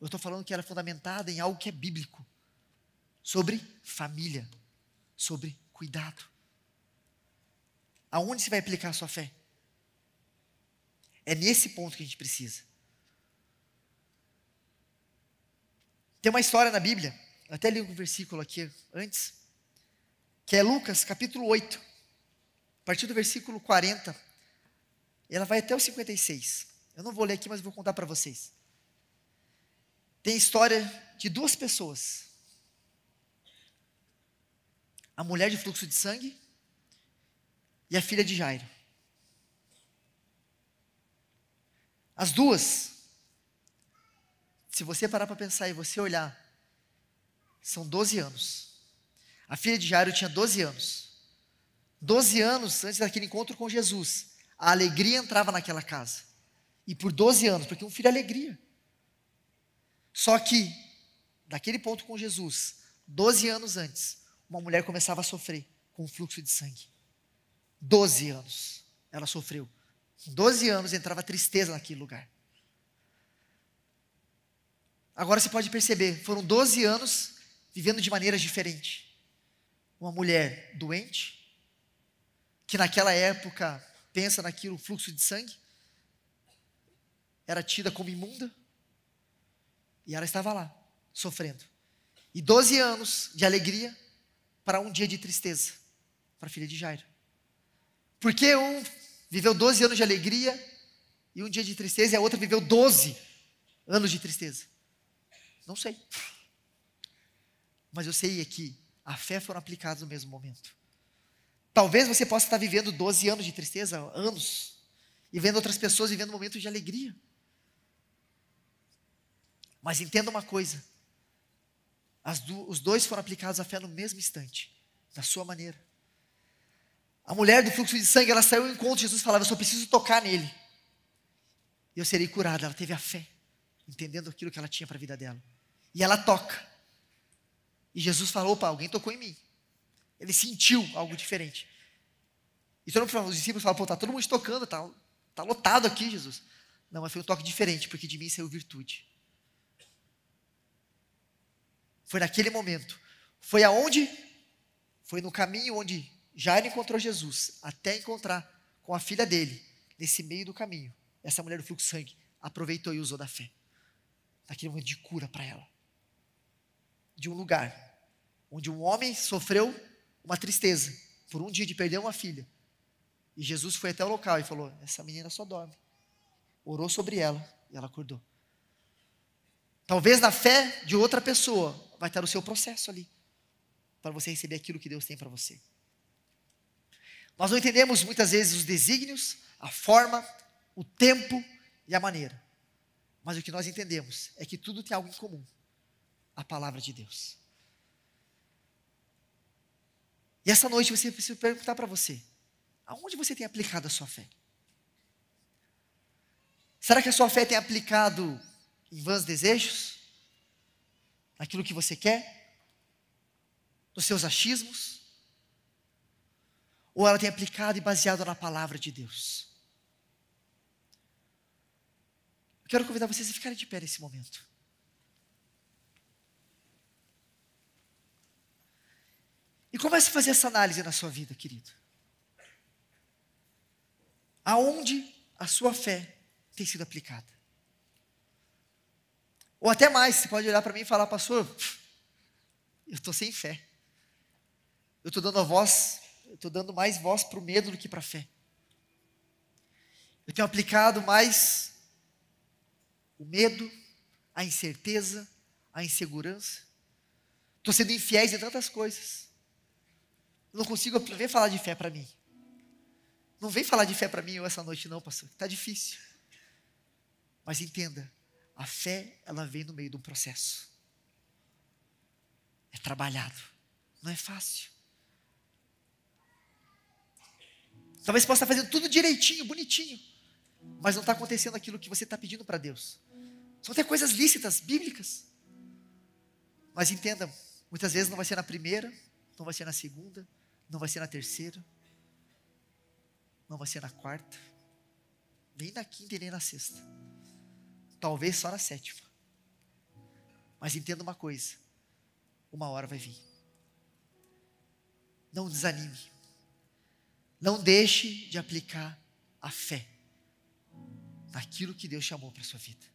Eu estou falando que ela é fundamentada em algo que é bíblico. Sobre família. Sobre cuidado. Aonde você vai aplicar a sua fé? É nesse ponto que a gente precisa. Tem uma história na Bíblia, até li um versículo aqui antes, que é Lucas capítulo 8, a partir do versículo 40, ela vai até o 56. Eu não vou ler aqui, mas vou contar para vocês. Tem a história de duas pessoas: a mulher de fluxo de sangue e a filha de Jairo. As duas, se você parar para pensar e você olhar, são 12 anos. A filha de Jairo tinha 12 anos. 12 anos antes daquele encontro com Jesus, a alegria entrava naquela casa. E por 12 anos, porque um filho é alegria. Só que, daquele ponto com Jesus, 12 anos antes, uma mulher começava a sofrer com o fluxo de sangue. 12 anos ela sofreu. Com 12 anos entrava tristeza naquele lugar. Agora você pode perceber, foram 12 anos vivendo de maneiras diferentes. Uma mulher doente, que naquela época pensa naquilo, fluxo de sangue, era tida como imunda, e ela estava lá, sofrendo. E 12 anos de alegria para um dia de tristeza para a filha de Jairo. Porque um viveu 12 anos de alegria e um dia de tristeza, e a outra viveu 12 anos de tristeza. Não sei. Mas eu sei é que a fé foram aplicadas no mesmo momento. Talvez você possa estar vivendo 12 anos de tristeza, anos, e vendo outras pessoas vivendo momentos de alegria. Mas entenda uma coisa: do, os dois foram aplicados à fé no mesmo instante, da sua maneira. A mulher do fluxo de sangue, ela saiu ao encontro de Jesus e falava: Eu só preciso tocar nele. E eu serei curada. Ela teve a fé, entendendo aquilo que ela tinha para a vida dela. E ela toca. E Jesus falou: Opa, alguém tocou em mim. Ele sentiu algo diferente. E todo mundo, os discípulos falam: Pô, tá todo mundo tocando, tá, tá lotado aqui, Jesus. Não, mas foi um toque diferente, porque de mim saiu virtude. Foi naquele momento. Foi aonde? Foi no caminho onde Jairo encontrou Jesus até encontrar com a filha dele, nesse meio do caminho. Essa mulher do fluxo de sangue aproveitou e usou da fé. Naquele momento de cura para ela. De um lugar onde um homem sofreu uma tristeza por um dia de perder uma filha. E Jesus foi até o local e falou: Essa menina só dorme. Orou sobre ela e ela acordou. Talvez na fé de outra pessoa vai estar o seu processo ali para você receber aquilo que Deus tem para você. Nós não entendemos muitas vezes os desígnios, a forma, o tempo e a maneira. Mas o que nós entendemos é que tudo tem algo em comum: a palavra de Deus. E essa noite você precisa perguntar para você: aonde você tem aplicado a sua fé? Será que a sua fé tem aplicado em vãs desejos? Naquilo que você quer? Nos seus achismos? ou ela tem aplicado e baseado na palavra de Deus? Eu quero convidar vocês a ficarem de pé nesse momento. E comece a fazer essa análise na sua vida, querido. Aonde a sua fé tem sido aplicada? Ou até mais, você pode olhar para mim e falar, pastor, eu estou sem fé. Eu estou dando a voz eu estou dando mais voz para o medo do que para a fé. Eu tenho aplicado mais o medo, a incerteza, a insegurança. Estou sendo infiéis em tantas coisas. Não consigo ver falar de fé para mim. Não vem falar de fé para mim essa noite não, pastor. Está difícil. Mas entenda, a fé ela vem no meio de um processo. É trabalhado. Não é fácil. Talvez possa estar fazendo tudo direitinho, bonitinho, mas não está acontecendo aquilo que você está pedindo para Deus. São até coisas lícitas, bíblicas. Mas entenda, muitas vezes não vai ser na primeira, não vai ser na segunda, não vai ser na terceira, não vai ser na quarta, nem na quinta e nem na sexta. Talvez só na sétima. Mas entenda uma coisa: uma hora vai vir. Não desanime. Não deixe de aplicar a fé naquilo que Deus chamou para a sua vida.